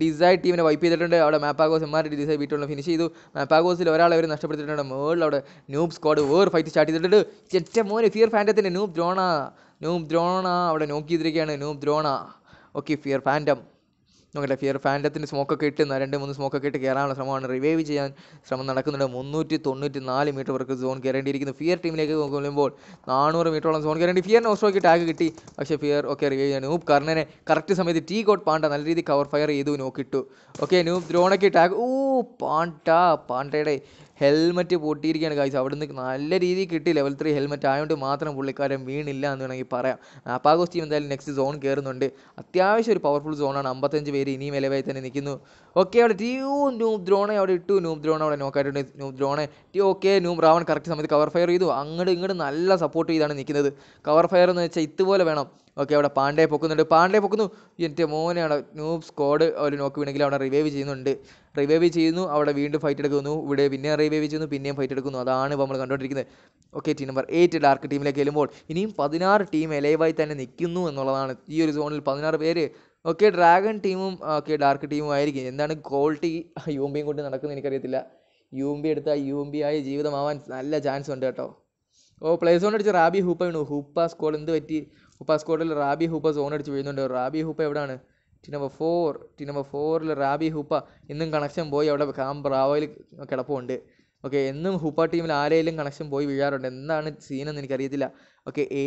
ഡിസൈഡ് ടീമിനെ വൈപ്പ് ചെയ്തിട്ടുണ്ട് അവിടെ മാപ്പാഗോസ് എം ആർ ഡി ഡിസൈഡ് ബീറ്റോളിനെ ഫിനിഷ് ചെയ്തു മാപ്പാഗോസിൽ ഒരാളെ അവർ നഷ്ടപ്പെടുത്തിയിട്ടുണ്ട് മേളിൽ അവിടെ ന്യൂബ് സ്ക്വാഡ് വേർ ഫൈറ്റ് സ്റ്റാർട്ട് ചെയ്തിട്ടുണ്ട് ചെറ്റ മോന് ഫിയർ ഫാൻറ്റത്തിൻ്റെ ന്യൂബ് ദ്രോണ ന്യൂബ് ദ്രോണ അവിടെ നോക്കിയിരിക്കുകയാണ് noob Drona okay fear phantom നോക്കട്ടെ ഫിയർ ഫാൻറ്റത്തിൻ്റെ സ്മോക്കൊക്കെ ഇട്ട് രണ്ട് മൂന്ന് സ്മോക്കൊക്കെ ഇട്ട് കയറാനുള്ള ശ്രമമാണ് റിവൈവ് ചെയ്യാൻ ശ്രമം നടക്കുന്നുണ്ട് മുന്നൂറ്റി തൊണ്ണൂറ്റി നാല് മീറ്റർ വർക്ക് സോൺ കയറേണ്ടിയിരിക്കുന്നു ഫിയർ ടീമിലേക്ക് നോക്കുമ്പോൾ നാനൂറ് മീറ്ററോളം സോൺ കയറേണ്ടി ഫിയറിന് ഓസ്ട്രോയ്ക്ക് ടാഗ് കിട്ടി പക്ഷേ ഫിയർ ഓക്കെ റിവൈവ് ചെയ്യാൻ നൂപ് കർണനെ കറക്റ്റ് സമയത്ത് ടീ കോട്ട് പാണ്ട നല്ല രീതിയിൽ കവർ ഫയർ ചെയ്തു നോക്കിട്ടു ഓക്കെ നൂബ് ദ്രോണയ്ക്ക് ടാഗ് ഓ പാണ്ട പാണ്ടയുടെ ഹെൽമെറ്റ് പൊട്ടിയിരിക്കുകയാണ് കാഴ്ച അവിടെ നിന്ന് നല്ല രീതിയിൽ കിട്ടി ലെവൽ ത്രീ ഹെൽമെറ്റ് ആയതുകൊണ്ട് മാത്രം പുള്ളിക്കാരൻ വീണില്ല എന്ന് വേണമെങ്കിൽ പറയാം നാപ്പാഗോസ് ടീം എന്തായാലും നെക്സ്റ്റ് സോൺ കയറുന്നുണ്ട് അത്യാവശ്യം ഒരു പവർഫുൾ സോണാണ് അമ്പത്തഞ്ച് പേര് ഇനിയും ഇലവായി തന്നെ നിൽക്കുന്നു ഓക്കെ അവിടെ ടീയൂ നൂബ് ദ്രോണെ അവിടെ ഇട്ടു നൂബ് ദ്രോണെ അവിടെ നോക്കായിട്ടുണ്ട് നൂബ് ദ്രോണെ T okay noob Ravan correct സമയത്ത് കവർ ഫയർ ചെയ്തു അങ്ങോട്ട് ഇങ്ങോട്ട് നല്ല സപ്പോർട്ട് ചെയ്താണ് നിൽക്കുന്നത് കവർ ഫയർ എന്ന് വെച്ചാൽ ഇതുപോലെ വേണം ഓക്കെ അവിടെ പാണ്ഡേ പൊക്കുന്നുണ്ട് പാണ്ഡേ പൊക്കുന്നു എൻ്റെ മോനാണ് നൂബ് സ്ക്വാഡ് ഒരു നോക്ക് വീണെങ്കിലും അവിടെ റിവൈവ് ചെയ്യുന്നുണ്ട് റിവൈവ് ചെയ്യുന്നു അവിടെ വീണ്ടും ഫൈറ്റ് എടുക്കുന്നു ഇവിടെ പിന്നെയും റിവൈവ് ചെയ്യുന്നു പിന്നെയും ഫൈറ്റ് എടുക്കുന്നു അതാണ് ഇപ്പോൾ നമ്മൾ കണ്ടുകൊണ്ടിരിക്കുന്നത് okay team number eight dark ടീമിലേക്ക് ചെല്ലുമ്പോൾ ഇനിയും പതിനാറ് ടീം എലൈവായി തന്നെ നിൽക്കുന്നു എന്നുള്ളതാണ് ഈ ഒരു സോണിൽ പതിനാറ് പേര് ഓക്കെ ഡ്രാഗൺ ടീമും ഓക്കെ ഡാർക്ക് ടീമും ആയിരിക്കും എന്താണ് ക്വാളിറ്റി യൂംബിയും കൊണ്ട് നടക്കുന്നത് എനിക്കറിയത്തില്ല യൂംബി എടുത്താൽ ആയി ജീവിതമാവാൻ നല്ല ചാൻസ് ഉണ്ട് കേട്ടോ ഓ പ്ലേ സോൺ അടിച്ച റാബി ഹൂപ്പ വീണു ഹൂപ്പ സ്കോൾ എന്ത് പറ്റി ഇപ്പോൾ ആ സ്കോഡിൽ റാബി ഹൂപ്പ സോൺ അടിച്ച് വീഴുന്നുണ്ട് റാബി ഹൂപ്പ എവിടെയാണ് T number four T number ഫോറിൽ റാബി ഹൂപ്പ ഇന്നും കണക്ഷൻ പോയി അവിടെ കാം ബ്രാവോയിൽ കിടപ്പുണ്ട് ഓക്കെ എന്നും ഹൂപ്പ ടീമിൽ ആരെയും കണക്ഷൻ പോയി വീഴാറുണ്ട് എന്താണ് സീനെന്ന് എനിക്കറിയത്തില്ല ഓക്കെ എ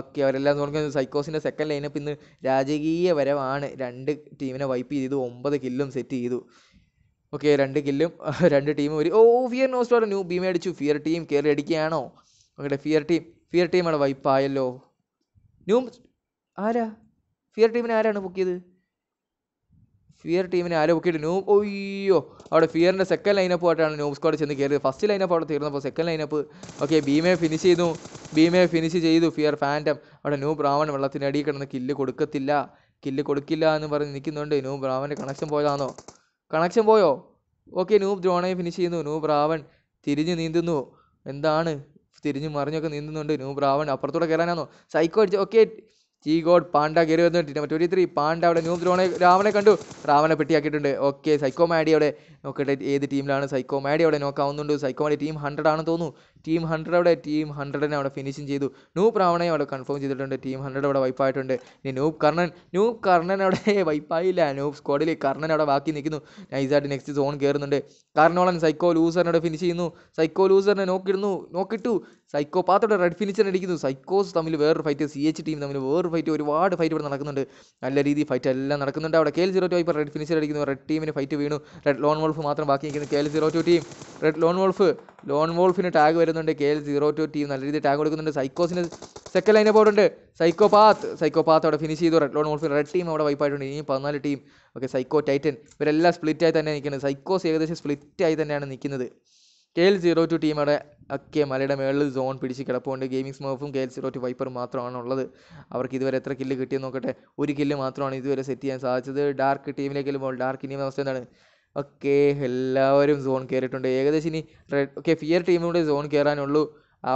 ഓക്കെ അവരെല്ലാം നോക്കുന്നത് സൈക്കോസിൻ്റെ സെക്കൻഡ് ലൈനപ്പ് ഇന്ന് രാജകീയ വരവാണ് രണ്ട് ടീമിനെ വൈപ്പ് ചെയ്തു ഒമ്പത് കില്ലും സെറ്റ് ചെയ്തു ഓക്കെ രണ്ട് കില്ലും <laughs> രണ്ട് ടീമും ഒരു ഓ ഫിയർ നോസ്റ്റോർ ന്യൂ ബീമേ അടിച്ചു ഫിയർ ടീം കയറി അടിക്കുകയാണോ ഓക്കെ ഫിയർ ടീം ഫിയർ ടീമാണ് വൈപ്പായല്ലോ ന്യൂ ആരാ ഫിയർ ടീമിനെ ആരാണ് ബുക്ക് ചെയ്ത് ഫിയർ ടീമിനെ ആരോ ബുക്ക് ചെയ്ത് ന്യൂ ഒയ്യോ അവിടെ ഫിയറിൻ്റെ സെക്കൻഡ് ലൈനപ്പ് ആയിട്ടാണ് ന്യൂ സ്ക്വാഡ് ചെന്ന് കയറിയത് ഫസ്റ്റ് ലൈനപ്പ് അവിടെ തീർന്നപ്പോൾ സെക്കൻഡ് ലൈനപ്പ് ഓക്കെ ഭീമയെ ഫിനിഷ് ചെയ്തു ഭീമയെ ഫിനിഷ് ചെയ്തു ഫിയർ ഫാൻറ്റം അവിടെ ന്യൂ ബ്രാവൺ വെള്ളത്തിനടിയിൽ കിടന്ന് കില്ല് കൊടുക്കത്തില്ല കില്ല് കൊടുക്കില്ല എന്ന് പറഞ്ഞ് നിൽക്കുന്നുണ്ട് ന്യൂ ബ്രാവൻ്റെ കണക്ഷൻ പോയതാണോ കണക്ഷൻ പോയോ ഓക്കെ ന്യൂ ദ്രോണയെ ഫിനിഷ് ചെയ്യുന്നു ന്യൂ ബ്രാവൺ തിരിഞ്ഞ് നീന്തുന്നു എന്താണ് തിരിഞ്ഞും മറിഞ്ഞൊക്കെ നീന്തുന്നുണ്ട് നൂപ് അപ്പുറത്തൂടെ കേറാനാണോ സൈക്കോ അടിച്ച് ഓക്കെ ജി ഗോഡ് പാണ്ഡ കയറി വന്നിട്ട് നമ്പർ ട്വൻറ്റി ത്രീ പാണ്ഡ അവിടെ ന്യൂ ദ്രോണെ രാവണെ കണ്ടു രാവണെ പെട്ടിയാക്കിയിട്ടുണ്ട് ഓക്കെ സൈക്കോ മാഡി അവിടെ നോക്കട്ടെ ഏത് ടീമിലാണ് സൈക്കോ മാഡി അവിടെ നോക്കാവുന്നുണ്ട് സൈക്കോ മാഡി ടീം ഹൺഡ്രഡ് ആണെന്ന് തോന്നുന്നു ടീം ഹൺഡ്രഡ് അവിടെ ടീം ഹൺഡ്രഡിനെ അവിടെ ഫിനിഷിംഗ് ചെയ്തു നൂബ് രാവണെ അവിടെ കൺഫേം ചെയ്തിട്ടുണ്ട് ടീം ഹൺഡ്രഡ് അവിടെ വൈപ്പായിട്ടുണ്ട് ഇനി നൂബ് കർണൻ നൂബ് കർണൻ അവിടെ വൈപ്പായില്ല നൂബ് സ്കോഡിൽ കർണൻ അവിടെ ബാക്കി നിൽക്കുന്നു നൈസായിട്ട് നെക്സ്റ്റ് സോൺ കയറുന്നുണ്ട് കർണോളൻ സൈക്കോ ലൂസറിനോട് ഫിനിഷ് ചെയ്യുന്നു സൈക്കോ ലൂസറിനെ നോക്കിയിരുന്നു നോക്കിയിട്ടു സൈക്കോ പാത്തോടെ റെഡ് ഫിനിച്ചർ അടിക്കുന്നു സൈക്കോസ് തമ്മിൽ വേറൊരു ഫൈറ്റ് സി എച്ച് ടീം തമ്മിൽ വേറൊരു ഫൈറ്റ് ഒരുപാട് ഫൈറ്റ് ഇവിടെ നടക്കുന്നുണ്ട് നല്ല രീതിയിൽ ഫൈറ്റ് എല്ലാം നടക്കുന്നുണ്ട് അവിടെ കെ എൽ സീറോ ടു ഇപ്പോൾ റെഡ് ഫിനിച്ചർ അടിക്കുന്നു റെഡ് ടീമിന് ഫൈറ്റ് വീണു റെഡ് ലോൺ വോൾഫ് മാത്രം ബാക്കി നിൽക്കുന്നു K L zero two team red lone wolf lone വോൾഫിന് ടാഗ് വരുന്നുണ്ട് K L zero two team നല്ല രീതിയിൽ ടാഗ് കൊടുക്കുന്നുണ്ട് സൈക്കോസിന് സെക്കൻഡ് ലൈൻ പോയിട്ടുണ്ട് സൈക്കോ പാത്ത് സൈക്കോ പാത്ത് അവിടെ ഫിനിഷ് ചെയ്തു റെഡ് ലോൺ വോൾഫിന് റെഡ് ടീം അവിടെ വൈപ്പായിട്ടുണ്ട് ഇനി പതിനാല് ടീം ഓക്കെ സൈക്കോ ടൈറ്റൻ ഇവരെല്ലാം സ്പ്ലിറ്റായി തന്നെ നിൽക്കുന്നത് സൈക്കോസ് ഏകദേശം സ്പ്ലിറ്റായി തന്നെയാണ് നിൽക്കുന്നത് കെ എൽ സീറോ ടു ടീമുടെ ഒക്കെ മലയുടെ മേളിൽ സോൺ പിടിച്ച് കിടപ്പുണ്ട് ഗെയിമിംഗ് സ്മോഫും K L zero two viper മാത്രമാണ് ഉള്ളത് അവർക്ക് ഇതുവരെ എത്ര കില്ല് കിട്ടിയെന്ന് നോക്കട്ടെ ഒരു കില്ല് മാത്രമാണ് ഇതുവരെ സെറ്റ് ചെയ്യാൻ സാധിച്ചത് ഡാർക്ക് ടീമിലേക്ക് വരുമ്പോൾ ഡാർക്ക് ടീമിൻ്റെ അവസ്ഥ എന്താണ് ഒക്കെ എല്ലാവരും സോൺ കയറിയിട്ടുണ്ട് ഏകദേശം ഇനി റെഡ് ഓക്കെ ഫിയർ ടീമിലൂടെ സോൺ കയറാനുള്ളൂ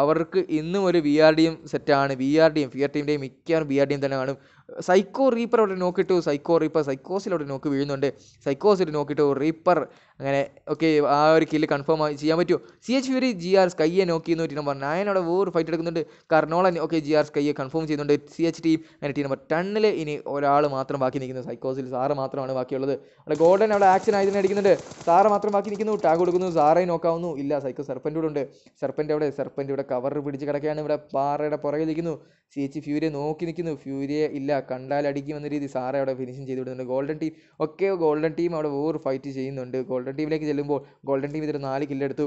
അവർക്ക് ഇന്നും ഒരു വി ആർ ഡിയും സെറ്റാണ് വി ആർ ഡിയും ഫിയർ ടീമിൻ്റെയും മിക്കവാറും വി ആർ ഡിയും തന്നെ കാണും സൈക്കോ റീപ്പർ അവിടെ നോക്കിട്ടു സൈക്കോ റീപ്പർ സൈക്കോസിൽ അവിടെ നോക്ക് വീഴുന്നുണ്ട് സൈക്കോസിൽ നോക്കിയിട്ട് റീപ്പർ അങ്ങനെ ഓക്കെ ആ ഒരു കില്ല് കൺഫേം ചെയ്യാൻ പറ്റുമോ C H fury G R സ്കൈയെ നോക്കി എന്ന് ടീം നമ്പർ നയൻ അവിടെ വേറൊരു ഫൈറ്റ് എടുക്കുന്നുണ്ട് കർണോളൻ ഓക്കെ ജി ആർ സ്കൈയെ കൺഫേം ചെയ്യുന്നുണ്ട് സി എച്ച് ടീം അങ്ങനെ ടീം നമ്പർ ടണ്ണിൽ ഇനി ഒരാൾ മാത്രം ബാക്കി നിൽക്കുന്നത് സൈക്കോസിൽ സാറ് മാത്രമാണ് ബാക്കിയുള്ളത് അവിടെ ഗോൾഡൻ അവിടെ ആക്ഷൻ ആയതിനെ അടിക്കുന്നുണ്ട് സാറ് മാത്രം ബാക്കി നിൽക്കുന്നു ടാഗ് കൊടുക്കുന്നു സാറെ നോക്കാവുന്നു ഇല്ല സൈക്കോ സർപ്പൻ്റ് കൂടെ ഉണ്ട് സർപ്പൻ്റ് അവിടെ സർപ്പൻ്റ് ഇവിടെ കവർ പിടിച്ച് കിടക്കുകയാണ് ഇവിടെ പാറയുടെ പുറകെ നിൽക്കുന്നു സി എച്ച് ഫ്യൂരിയെ നോക്കി നിൽക്കുന്നു ഫ്യൂരിയെ ഇല്ല ഇല്ല എന്ന രീതി സാറേ അവിടെ ഫിനിഷിങ് ചെയ്ത് വിടുന്നുണ്ട് ഗോൾഡൻ ടീം ഒക്കെ ഗോൾഡൻ ടീം അവിടെ ഓവർ ഫൈറ്റ് ചെയ്യുന്നുണ്ട് ഗോൾഡൻ ടീമിലേക്ക് ചെല്ലുമ്പോൾ ഗോൾഡൻ ടീം ഇതിൽ നാല് കില്ലെടുത്തു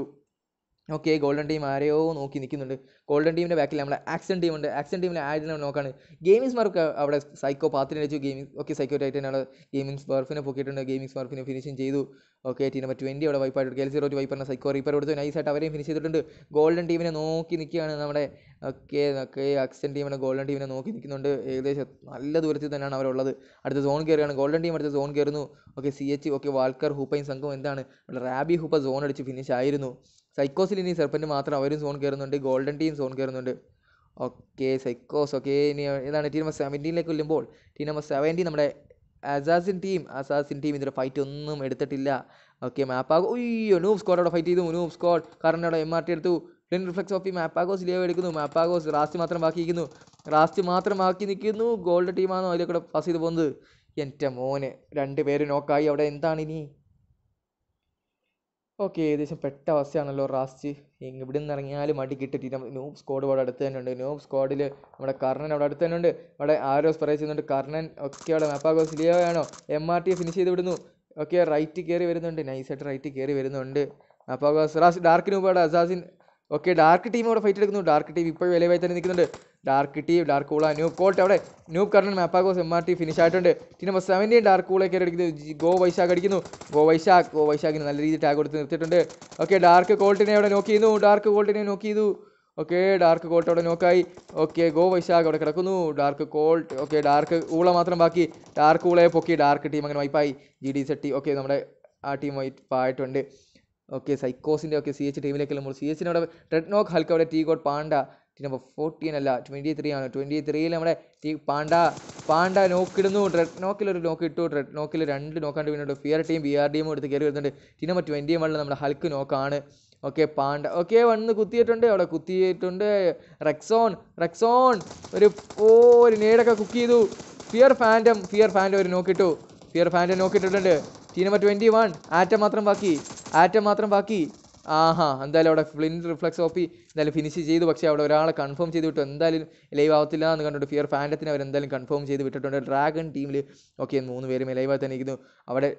ഓക്കെ ഗോൾഡൻ ടീം ആരെയോ നോക്കി നിൽക്കുന്നുണ്ട് ഗോൾഡൻ ടീമിൻ്റെ ബാക്കിൽ നമ്മളെ ആക്സൺ ടീമുണ്ട് ആക്സൺ ടീമിലെ ആദ്യം നമ്മൾ നോക്കാണ് ഗെയിമിംഗ് സ്മാർക്ക് അവിടെ സൈക്കോ പാത്തിനടിച്ചു ഗെയിമിംഗ് ഓക്കെ സൈക്കോ ടൈറ്റൻ അവിടെ ഗെയിമിംഗ് സ്മർഫിനെ പൊക്കിയിട്ടുണ്ട് ഗെയിമിംഗ് സ്മർഫിനെ ഫിനിഷിംഗ് ചെയ്തു ഓക്കെ എയ്റ്റീൻ നമ്പർ ട്വൻറ്റി അവിടെ വൈപ്പ് ആയിട്ട് എൽ സീറോ ടു വൈപ്പറിനെ സൈക്കോ റീപ്പർ കൊടുത്ത് നൈസായിട്ട് അവരെയും ഫിനിഷ് ചെയ്തിട്ടുണ്ട് ഗോൾഡൻ ടീമിനെ നോക്കി നിൽക്കുകയാണ് നമ്മുടെ ഓക്കെ ഓക്കെ അക്സൻ ടീമിനെ ഗോൾഡൻ ടീമിനെ നോക്കി നിൽക്കുന്നുണ്ട് ഏകദേശം നല്ല ദൂരത്തിൽ തന്നെയാണ് അവരുള്ളത് അടുത്ത സോൺ കയറുകയാണ് ഗോൾഡൻ ടീം അടുത്ത സോൺ കയറുന്നു okay C H okay walker ഹൂപ്പയും സംഘവും എന്താണ് റാബി ഹൂപ്പ സോൺ അടിച്ച് ഫിനിഷ് ആയിരുന്നു സൈക്കോസിൽ ഇനി സെർപ്പൻ്റ് മാത്രം അവരും സോൺ കയറുന്നുണ്ട് ഗോൾഡൻ ടീം സോൺ കയറുന്നുണ്ട് ഓക്കെ സൈക്കോസ് ഓക്കെ ഇനി ഇതാണ് ടീം നമ്പർ സെവൻറ്റീനിലേക്ക് വരുമ്പോൾ ടീം നമ്പർ സെവൻറ്റീൻ നമ്മുടെ അസാസിൻ ടീം അസാസിൻ ടീം ഇതിൻ്റെ ഫൈറ്റ് ഒന്നും എടുത്തിട്ടില്ല ഓക്കെ മാപ്പാഗോ അയ്യോ നൂബ് സ്കോഡ് അവിടെ ഫൈറ്റ് ചെയ്തു നൂബ് സ്കോഡ് കാരണം അവിടെ എം ആർ ടി എടുത്തു ലെൻ റിഫ്ലക്സ് ഓഫ് മാപ്പാഗോസ് ലിയോ എടുക്കുന്നു മാപ്പാഗോസ് റാസ്റ്റ് മാത്രം ബാക്കി റാസ്റ്റ് മാത്രം ബാക്കി നിൽക്കുന്നു ഗോൾഡ് ടീമാണോ അതിലേക്കൂടെ പാസ് ചെയ്ത് പോകുന്നത് എൻ്റെ മോന് രണ്ട് പേര് നോക്കായി അവിടെ എന്താണ് ഇനി ഓക്കെ ഏകദേശം പെട്ട അവസ്ഥയാണല്ലോ റാസ്റ്റ് ഇവിടെ നിന്ന് ഇറങ്ങിയാലും മടി കിട്ടിട്ട് ന്യൂ സ്ക്വാഡ് അവിടെ അടുത്ത് തന്നെ ഉണ്ട് നൂബ് സ്ക്വാഡിൽ നമ്മുടെ കർണൻ അവിടെ അടുത്ത് തന്നെ ഉണ്ട് അവിടെ ആരോ സ്പ്രേ ചെയ്യുന്നുണ്ട് കർണൻ ഒക്കെ അവിടെ മാപ്പാഗോസ് ലിയോ ആണോ എം ആർ ടി ഫിനിഷ് ചെയ്ത് വിടുന്നു ഓക്കെ റൈറ്റ് കയറി വരുന്നുണ്ട് നൈസായിട്ട് റൈറ്റ് കയറി വരുന്നുണ്ട് മാപ്പാഗോസ് റാസ് ഡാർക്ക് നൂബ് അവിടെ അസാസിൻ ഓക്കെ ഡാർക്ക് ടീം ഇവിടെ ഫൈറ്റ് എടുക്കുന്നു ഡാർക്ക് ടീം ഇപ്പോഴും വിലവായി തന്നെ നിൽക്കുന്നുണ്ട് ഡാർക്ക് ടീം ഡാർക്ക് കൂള ന്യൂ കോട്ട് അവിടെ ന്യൂ കർണൻ മാപ്പാഗോസ് എം ആർ ടി ഫിനിഷ് ആയിട്ടുണ്ട് പിന്നെ നമ്മൾ സെവൻറ്റീൻ ഡാർക്ക് കൂളൊക്കെ അടിക്കുന്നത് ഗോ വൈശാഖ് അടിക്കുന്നു ഗോ വൈശാഖ് ഗോ വൈശാഖിന് നല്ല രീതിയിൽ ടാഗ് കൊടുത്ത് നിർത്തിയിട്ടുണ്ട് ഓക്കെ ഡാർക്ക് കോൾട്ടിനെ അവിടെ നോക്കി ചെയ്യുന്നു ഡാർക്ക് കോൾട്ടിനെ നോക്കി ചെയ്തു ഓക്കെ ഡാർക്ക് കോൾട്ട് അവിടെ നോക്കായി ഓക്കെ ഗോ വൈശാഖ് അവിടെ കിടക്കുന്നു ഡാർക്ക് കോൾട്ട് ഓക്കെ ഡാർക്ക് ഊള മാത്രം ബാക്കി ഡാർക്ക് ഊളയെ പൊക്കി ഡാർക്ക് ടീം അങ്ങനെ വൈപ്പായി ജി ഡി സെട്ടി ഓക്കെ നമ്മുടെ ആ ടീം വൈപ്പായിട്ടുണ്ട് ഓക്കെ സൈക്കോസിൻ്റെ ഒക്കെ സി എച്ച് ടീമിലേക്ക് നമ്മൾ സി എച്ചിനോട് ടെഡ്നോക്ക് ഹൽക്ക് അവിടെ ടീ കോട്ട് പാണ്ട ടീം നമ്പർ ഫോർട്ടീൻ അല്ല ട്വൻറ്റി ത്രീ ആണ് ട്വൻറ്റി ത്രീയിൽ നമ്മുടെ ടീം പാണ്ട പാണ്ട നോക്കിടുന്നു ഡ്രെഡ് നോക്കിൽ ഒരു നോക്ക് ഇട്ടു ഡ്രെഡ് നോക്കിൽ രണ്ട് നോക്കാണ്ട് വീണ്ടുണ്ട് ഫിയർ ടീം ബി ആർ ടീമും എടുത്ത് കയറി വരുന്നുണ്ട് ടീം നമ്പർ ട്വൻറ്റി വണ്ണിൽ നമ്മുടെ ഹൽക്ക് നോക്കാണ് ഓക്കെ പാണ്ട ഓക്കെ വന്ന് കുത്തിയിട്ടുണ്ട് അവിടെ കുത്തിയിട്ടുണ്ട് റെക്സോൺ റെക്സോൺ ഒരു ഓ ഒരു നേടൊക്കെ കുക്ക് ചെയ്തു ഫിയർ ഫാൻറ്റം ഫിയർ ഫാൻറ്റം ഒരു നോക്കിട്ടു ഫിയർ ഫാൻറ്റം നോക്കിയിട്ടുണ്ട് team number twenty one atom മാത്രം ബാക്കി ആറ്റം മാത്രം ബാക്കി ആഹാ എന്തായാലും അവിടെ ഫ്ലിൻറ്റ് റിഫ്ലക്സ് ഓഫ് എന്തായാലും ഫിനിഷ് ചെയ്തു പക്ഷേ അവിടെ ഒരാളെ കൺഫേം ചെയ്ത് വിട്ടു എന്തായാലും ലൈവ് ആവത്തില്ല എന്ന് കണ്ടിട്ട് ഫിയർ ഫാൻഡത്തിന് അവർ എന്തായാലും കൺഫേം ചെയ്ത് വിട്ടിട്ടുണ്ട് ഡ്രാഗൺ ടീമിൽ ഓക്കെ മൂന്ന് പേരും ലൈവായി തന്നെ ഇരിക്കുന്നു അവിടെ